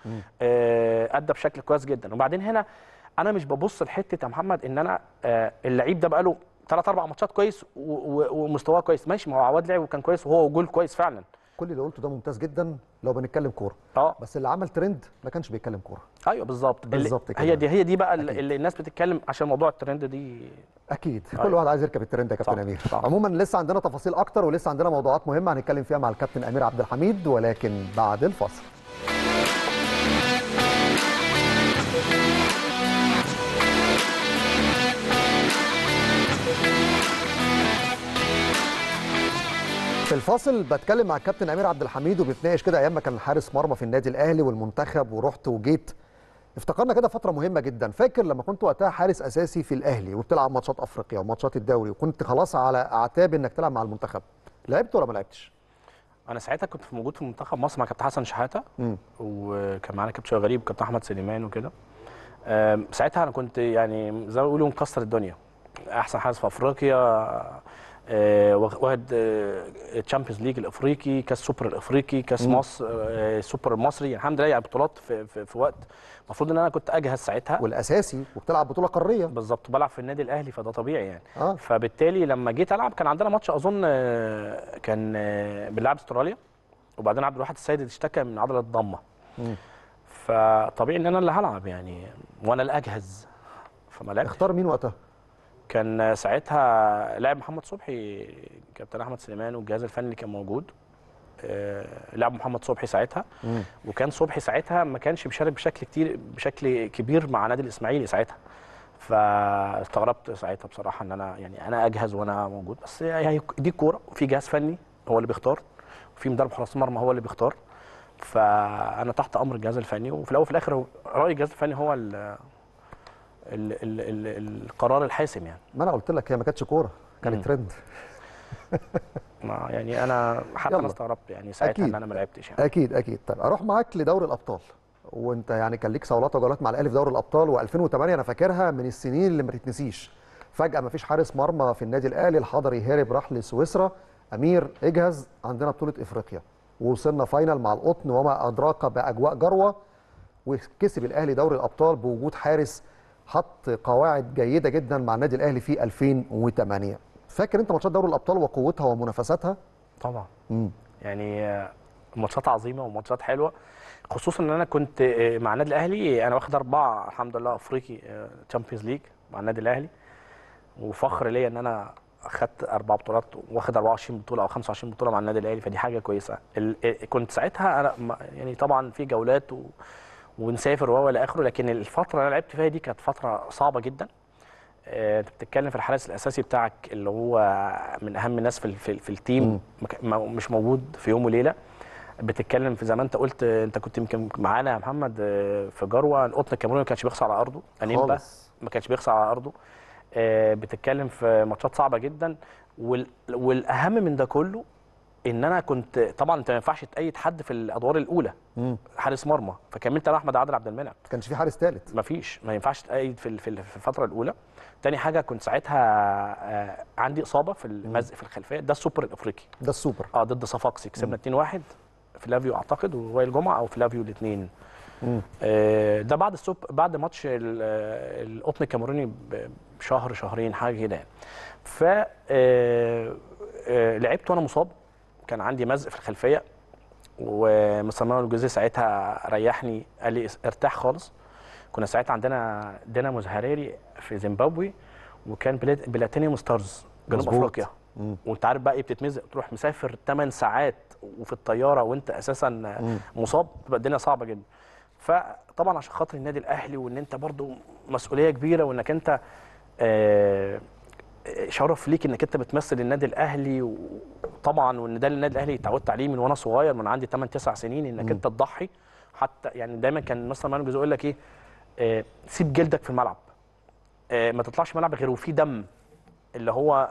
ادى بشكل كويس جدا وبعدين هنا انا مش ببص لحته يا محمد ان انا اللعيب ده بقاله ثلاث اربع ماتشات كويس ومستواه كويس ماشي ما هو عواد لعب وكان كويس وهو جول كويس فعلا كل اللي قلته ده ممتاز جدا لو بنتكلم كوره اه بس اللي عمل ترند ما كانش بيتكلم كوره ايوه بالظبط بالظبط كده هي دي هي دي بقى أكيد. اللي الناس بتتكلم عشان موضوع الترند دي اكيد أيوة. كل واحد عايز يركب الترند يا كابتن امير صح. عموما لسه عندنا تفاصيل اكتر ولسه عندنا موضوعات مهمه هنتكلم فيها مع الكابتن امير عبد الحميد ولكن بعد الفاصل في الفاصل بتكلم مع الكابتن امير عبد الحميد وبتناقش كده ايام ما كان حارس مرمى في النادي الاهلي والمنتخب ورحت وجيت افتكرنا كده فتره مهمه جدا فاكر لما كنت وقتها حارس اساسي في الاهلي وبتلعب ماتشات افريقيا وماتشات الدوري وكنت خلاص على اعتاب انك تلعب مع المنتخب لعبت ولا ما لعبتش انا ساعتها كنت في موجود في منتخب مصر مع كابتن حسن شحاته وكان معانا كابتن غريب وكابتن احمد سليمان وكده ساعتها انا كنت يعني زي ما بيقولوا مكسر الدنيا احسن حارس في افريقيا واخد تشامبيونز ليج الافريقي كاس سوبر الافريقي كاس مصر آه، سوبر المصري يعني الحمد لله يعني بطولات في, في, في وقت المفروض ان انا كنت اجهز ساعتها والاساسي وبتلعب بطوله قاريه بالظبط بلعب في النادي الاهلي فده طبيعي يعني آه. فبالتالي لما جيت العب كان عندنا ماتش اظن آه، كان آه، بنلعب استراليا وبعدين عبد الواحد السيد اشتكى من عضله الضمه فطبيعي ان انا اللي هلعب يعني وانا اللي اجهز فما اختار مين وقتها كان ساعتها لاعب محمد صبحي كابتن احمد سليمان والجهاز الفني اللي كان موجود آه، لعب محمد صبحي ساعتها وكان صبحي ساعتها ما كانش بيشارك بشكل كتير بشكل كبير مع نادي الاسماعيلي ساعتها فاستغربت ساعتها بصراحه ان انا يعني انا اجهز وانا موجود بس يعني دي كوره وفي جهاز فني هو اللي بيختار وفي مدرب حراس مرمى هو اللي بيختار فانا تحت امر الجهاز الفني وفي الاول وفي الاخر راي الجهاز الفني هو الـ الـ الـ القرار الحاسم يعني ما انا قلت لك هي ما كانتش كوره كانت ترند ما يعني انا حتى انا استغربت يعني ساعتها ان انا ما لعبتش يعني اكيد اكيد طيب اروح معاك لدوري الابطال وانت يعني كان ليك صولات وجولات مع الاهلي في دوري الابطال و2008 انا فاكرها من السنين اللي ما تتنسيش فجاه ما فيش حارس مرمى في النادي الاهلي الحضري هارب راح لسويسرا امير اجهز عندنا بطوله افريقيا ووصلنا فاينل مع القطن وما ادراك باجواء جروه وكسب الاهلي دوري الابطال بوجود حارس حط قواعد جيده جدا مع النادي الاهلي في 2008 فاكر انت ماتشات دوري الابطال وقوتها ومنافساتها طبعا مم. يعني آه، ماتشات عظيمه وماتشات حلوه خصوصا ان انا كنت آه، مع النادي الاهلي انا واخد اربعه الحمد لله افريقي تشامبيونز آه، ليج مع النادي الاهلي وفخر ليا ان انا اخدت اربع بطولات واخد 24 بطوله او 25 بطوله مع النادي الاهلي فدي حاجه كويسه كنت ساعتها انا يعني طبعا في جولات و ونسافر وهو الى اخره لكن الفتره اللي انا لعبت فيها دي كانت فتره صعبه جدا آه، انت بتتكلم في الحارس الاساسي بتاعك اللي هو من اهم الناس في, في, في التيم م. مش موجود في يوم وليله بتتكلم في زي ما انت قلت انت كنت يمكن معانا يا محمد آه، في جروه القطن الكاميروني ما كانش بيخسر على ارضه انيمبا ما كانش بيخسر على ارضه آه، بتتكلم في ماتشات صعبه جدا والاهم من ده كله ان انا كنت طبعا انت ما ينفعش تأيد حد في الادوار الاولى حارس مرمى فكملت انا احمد عادل عبد المنعم ما كانش في حارس ثالث ما فيش ما ينفعش تأيد في في الفتره الاولى تاني حاجه كنت ساعتها آه، عندي اصابه في المزق في الخلفيه ده السوبر الافريقي ده السوبر اه ضد صفاقسي كسبنا 2-1 فلافيو اعتقد ووائل جمعه او فلافيو الاثنين آه، ده بعد السوب بعد ماتش آه، القطن الكاميروني بشهر شهرين حاجه كده يعني. ف لعبت وانا مصاب كان عندي مزق في الخلفيه ومصممه الجوزي ساعتها ريحني قال لي ارتاح خالص كنا ساعتها عندنا دينامو زهراري في زيمبابوي وكان بلاتينيوم ستارز جنوب مزبوط. افريقيا وانت عارف بقى ايه بتتمزق تروح مسافر 8 ساعات وفي الطياره وانت اساسا مم. مصاب تبقى الدنيا صعبه جدا فطبعا عشان خاطر النادي الاهلي وان انت برضو مسؤوليه كبيره وانك انت آه شرف ليك انك انت بتمثل النادي الاهلي وطبعا وان ده النادي الاهلي اتعودت عليه من وانا صغير من عندي 8 9 سنين انك انت تضحي حتى يعني دايما كان مستر مانجز يقول لك ايه آه، سيب جلدك في الملعب آه، ما تطلعش ملعب غير وفيه دم اللي هو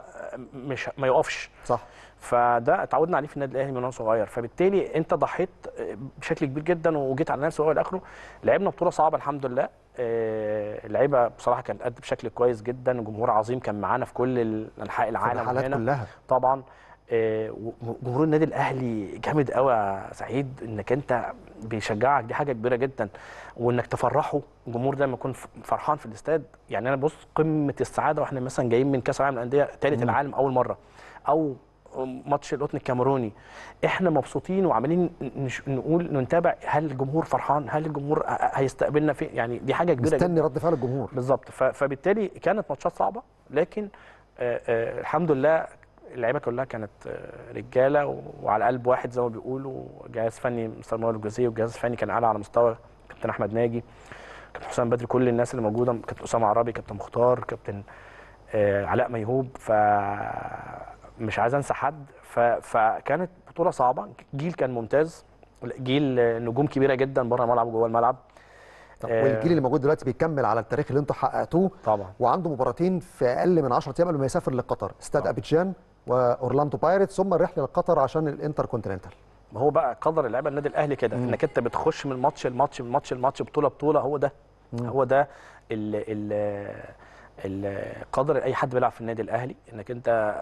مش ما يقفش صح فده اتعودنا عليه في النادي الاهلي من وانا صغير فبالتالي انت ضحيت آه، بشكل كبير جدا وجيت على نفسك اخره لعبنا بطوله صعبه الحمد لله آه، اللعيبه بصراحه كانت قد بشكل كويس جدا جمهور عظيم كان معانا في كل انحاء العالم في هنا كلها. طبعا آه، جمهور النادي الاهلي جامد قوي يا سعيد انك انت بيشجعك دي حاجه كبيره جدا وانك تفرحه الجمهور ده لما يكون فرحان في الاستاد يعني انا بص قمه السعاده واحنا مثلا جايين من كاس العالم للانديه ثالث العالم اول مره او ماتش القطن الكاميروني احنا مبسوطين وعمالين نقول نتابع هل الجمهور فرحان هل الجمهور هيستقبلنا فين يعني دي حاجه كبيره مستني رد فعل الجمهور بالظبط فبالتالي كانت ماتشات صعبه لكن آه، آه، الحمد لله اللعيبه كلها كانت آه، رجاله وعلى قلب واحد زي ما بيقولوا جهاز فني مستر مروان الجزيه والجهاز الفني كان اعلى على مستوى كابتن احمد ناجي كابتن حسام بدري كل الناس اللي موجوده كابتن اسامه عرابي كابتن مختار كابتن علاء ميهوب ف مش عايز انسى حد فكانت بطوله صعبه جيل كان ممتاز جيل نجوم كبيره جدا بره الملعب وجوه الملعب طب آه والجيل اللي موجود دلوقتي بيكمل على التاريخ اللي انتم حققتوه طبعا وعنده مباراتين في اقل من 10 ايام قبل ما يسافر لقطر استاد ابيجان واورلاندو بايرتس ثم الرحله لقطر عشان الانتر كونتيننتال ما هو بقى قدر اللعيبه النادي الاهلي كده انك انت بتخش من ماتش لماتش من ماتش لماتش بطوله بطوله هو ده مم. هو ده ال ال القدر اي حد بيلعب في النادي الاهلي انك انت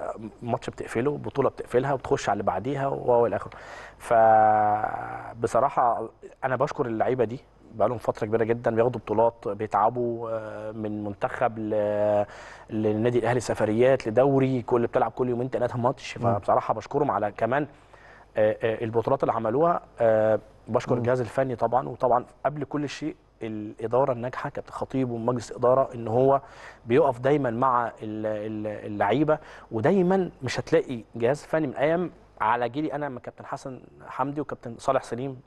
ماتش بتقفله بطوله بتقفلها وتخش على اللي بعديها وهو الاخر فبصراحه انا بشكر اللعيبه دي بقى لهم فتره كبيره جدا بياخدوا بطولات بيتعبوا آه، من منتخب للنادي الاهلي سفريات لدوري كل بتلعب كل يومين ثلاثه ماتش فبصراحه بشكرهم على كمان آه، آه، البطولات اللي عملوها بشكر الجهاز الفني طبعا وطبعا قبل كل شيء الاداره الناجحه كابتن خطيب ومجلس اداره ان هو بيقف دايما مع اللعيبه ودايما مش هتلاقي جهاز فني من ايام على جيلي انا من كابتن حسن حمدي وكابتن صالح سليم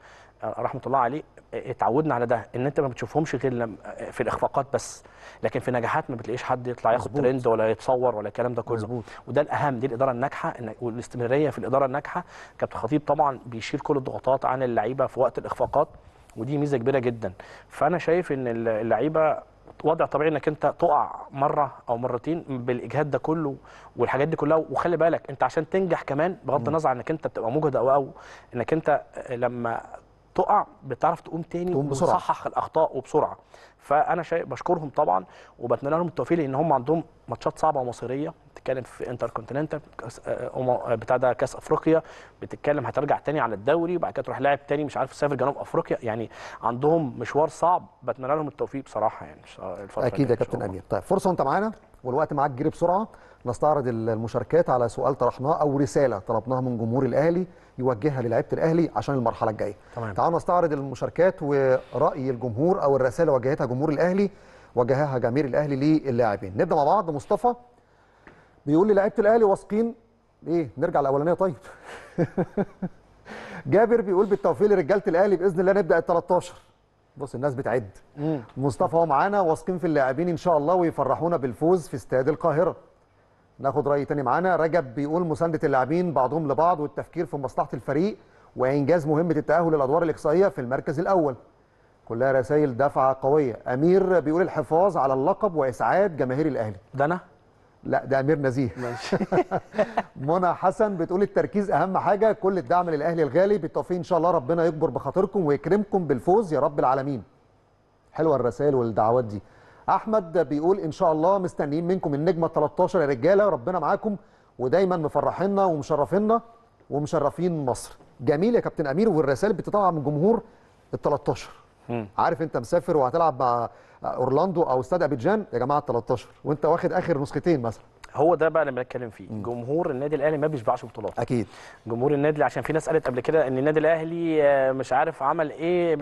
رحمه الله عليه اتعودنا على ده ان انت ما بتشوفهمش غير في الاخفاقات بس لكن في نجاحات ما بتلاقيش حد يطلع ياخد ترند ولا يتصور ولا الكلام ده كله مزبوط. وده الاهم دي الاداره الناجحه والاستمراريه في الاداره الناجحه كابتن خطيب طبعا بيشيل كل الضغوطات عن اللعيبه في وقت الاخفاقات ودي ميزه كبيره جدا فانا شايف ان اللعيبه وضع طبيعي انك انت تقع مره او مرتين بالاجهاد ده كله والحاجات دي كلها وخلي بالك انت عشان تنجح كمان بغض النظر عن انك انت بتبقى مجهد او او انك انت لما تقع بتعرف تقوم تاني تقوم بسرعه وتصحح الاخطاء وبسرعه فانا شايف بشكرهم طبعا وبتمنى لهم التوفيق لان هم عندهم ماتشات صعبه ومصيريه بتتكلم في انتر كونتيننتال آه، آه، آه، بتاع ده كاس افريقيا بتتكلم هترجع تاني على الدوري وبعد كده تروح لاعب تاني مش عارف سافر جنوب افريقيا يعني عندهم مشوار صعب بتمنى لهم التوفيق بصراحه يعني الفتره اكيد يا كابتن امير طيب فرصه وانت معانا والوقت معاك جري بسرعه نستعرض المشاركات على سؤال طرحناه او رساله طلبناها من جمهور الاهلي يوجهها للاعيبه الاهلي عشان المرحله الجايه تعالوا نستعرض المشاركات وراي الجمهور او الرساله وجهتها جمهور الاهلي وجهها جماهير الاهلي للاعبين نبدا مع بعض مصطفى بيقول لي لعيبه الاهلي واثقين ايه نرجع الاولانيه طيب جابر بيقول بالتوفيق لرجاله الاهلي باذن الله نبدا ال 13 بص الناس بتعد مصطفى هو معانا واثقين في اللاعبين ان شاء الله ويفرحونا بالفوز في استاد القاهره ناخد راي تاني معانا رجب بيقول مسانده اللاعبين بعضهم لبعض والتفكير في مصلحه الفريق وانجاز مهمه التاهل للادوار الاقصائيه في المركز الاول كلها رسائل دفعه قويه امير بيقول الحفاظ على اللقب واسعاد جماهير الاهلي ده انا لا ده امير نزيه ماشي منى حسن بتقول التركيز اهم حاجه كل الدعم للاهلي الغالي بالتوفيق ان شاء الله ربنا يكبر بخاطركم ويكرمكم بالفوز يا رب العالمين حلوه الرسائل والدعوات دي احمد بيقول ان شاء الله مستنيين منكم النجمه 13 يا رجاله ربنا معاكم ودايما مفرحينا ومشرفينا ومشرفين مصر جميل يا كابتن امير والرسائل بتطلع من جمهور ال 13 عارف انت مسافر وهتلعب مع اورلاندو او استاد ابيجان يا جماعه ال 13 وانت واخد اخر نسختين مثلا هو ده بقى اللي بنتكلم فيه م. جمهور النادي الاهلي ما بيشبعش بطولات اكيد جمهور النادي عشان في ناس قالت قبل كده ان النادي الاهلي آه، مش عارف عمل ايه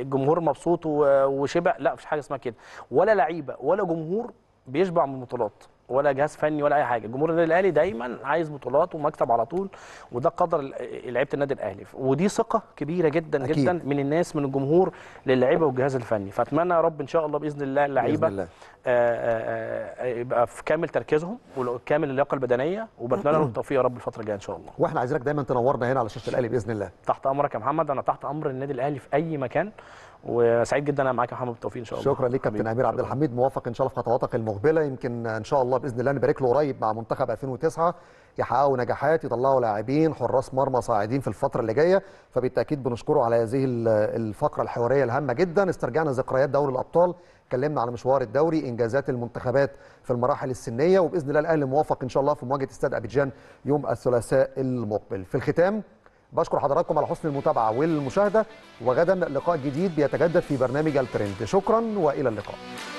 الجمهور مبسوط وشبع لا مفيش حاجه اسمها كده ولا لعيبه ولا جمهور بيشبع من بطولات ولا جهاز فني ولا اي حاجه جمهور النادي الاهلي دايما عايز بطولات ومكسب على طول وده قدر لعيبه النادي الاهلي ودي ثقه كبيره جدا أكيد. جدا من الناس من الجمهور للعيبه والجهاز الفني فاتمنى يا رب ان شاء الله باذن الله اللعيبه آه، آه، آه، يبقى في كامل تركيزهم وكامل اللياقه البدنيه وبتمنى لهم التوفيق يا رب الفتره الجايه ان شاء الله واحنا عايزينك دايما تنورنا هنا على شاشه الاهلي باذن الله تحت امرك يا محمد انا تحت امر النادي الاهلي في اي مكان وسعيد جدا انا معاك يا محمد بالتوفيق ان شاء الله شكرا ليك كابتن امير عبد الحميد موفق ان شاء الله في خطواتك المقبله يمكن ان شاء الله باذن الله نبارك له قريب مع منتخب 2009 يحققوا نجاحات يطلعوا لاعبين حراس مرمى صاعدين في الفتره اللي جايه فبالتاكيد بنشكره على هذه الفقره الحواريه الهامه جدا استرجعنا ذكريات دوري الابطال اتكلمنا على مشوار الدوري انجازات المنتخبات في المراحل السنيه وباذن الله الاهلي موافق ان شاء الله في مواجهه استاد ابيجان يوم الثلاثاء المقبل في الختام بشكر حضراتكم على حسن المتابعه والمشاهده وغدا لقاء جديد بيتجدد في برنامج الترند شكرا والى اللقاء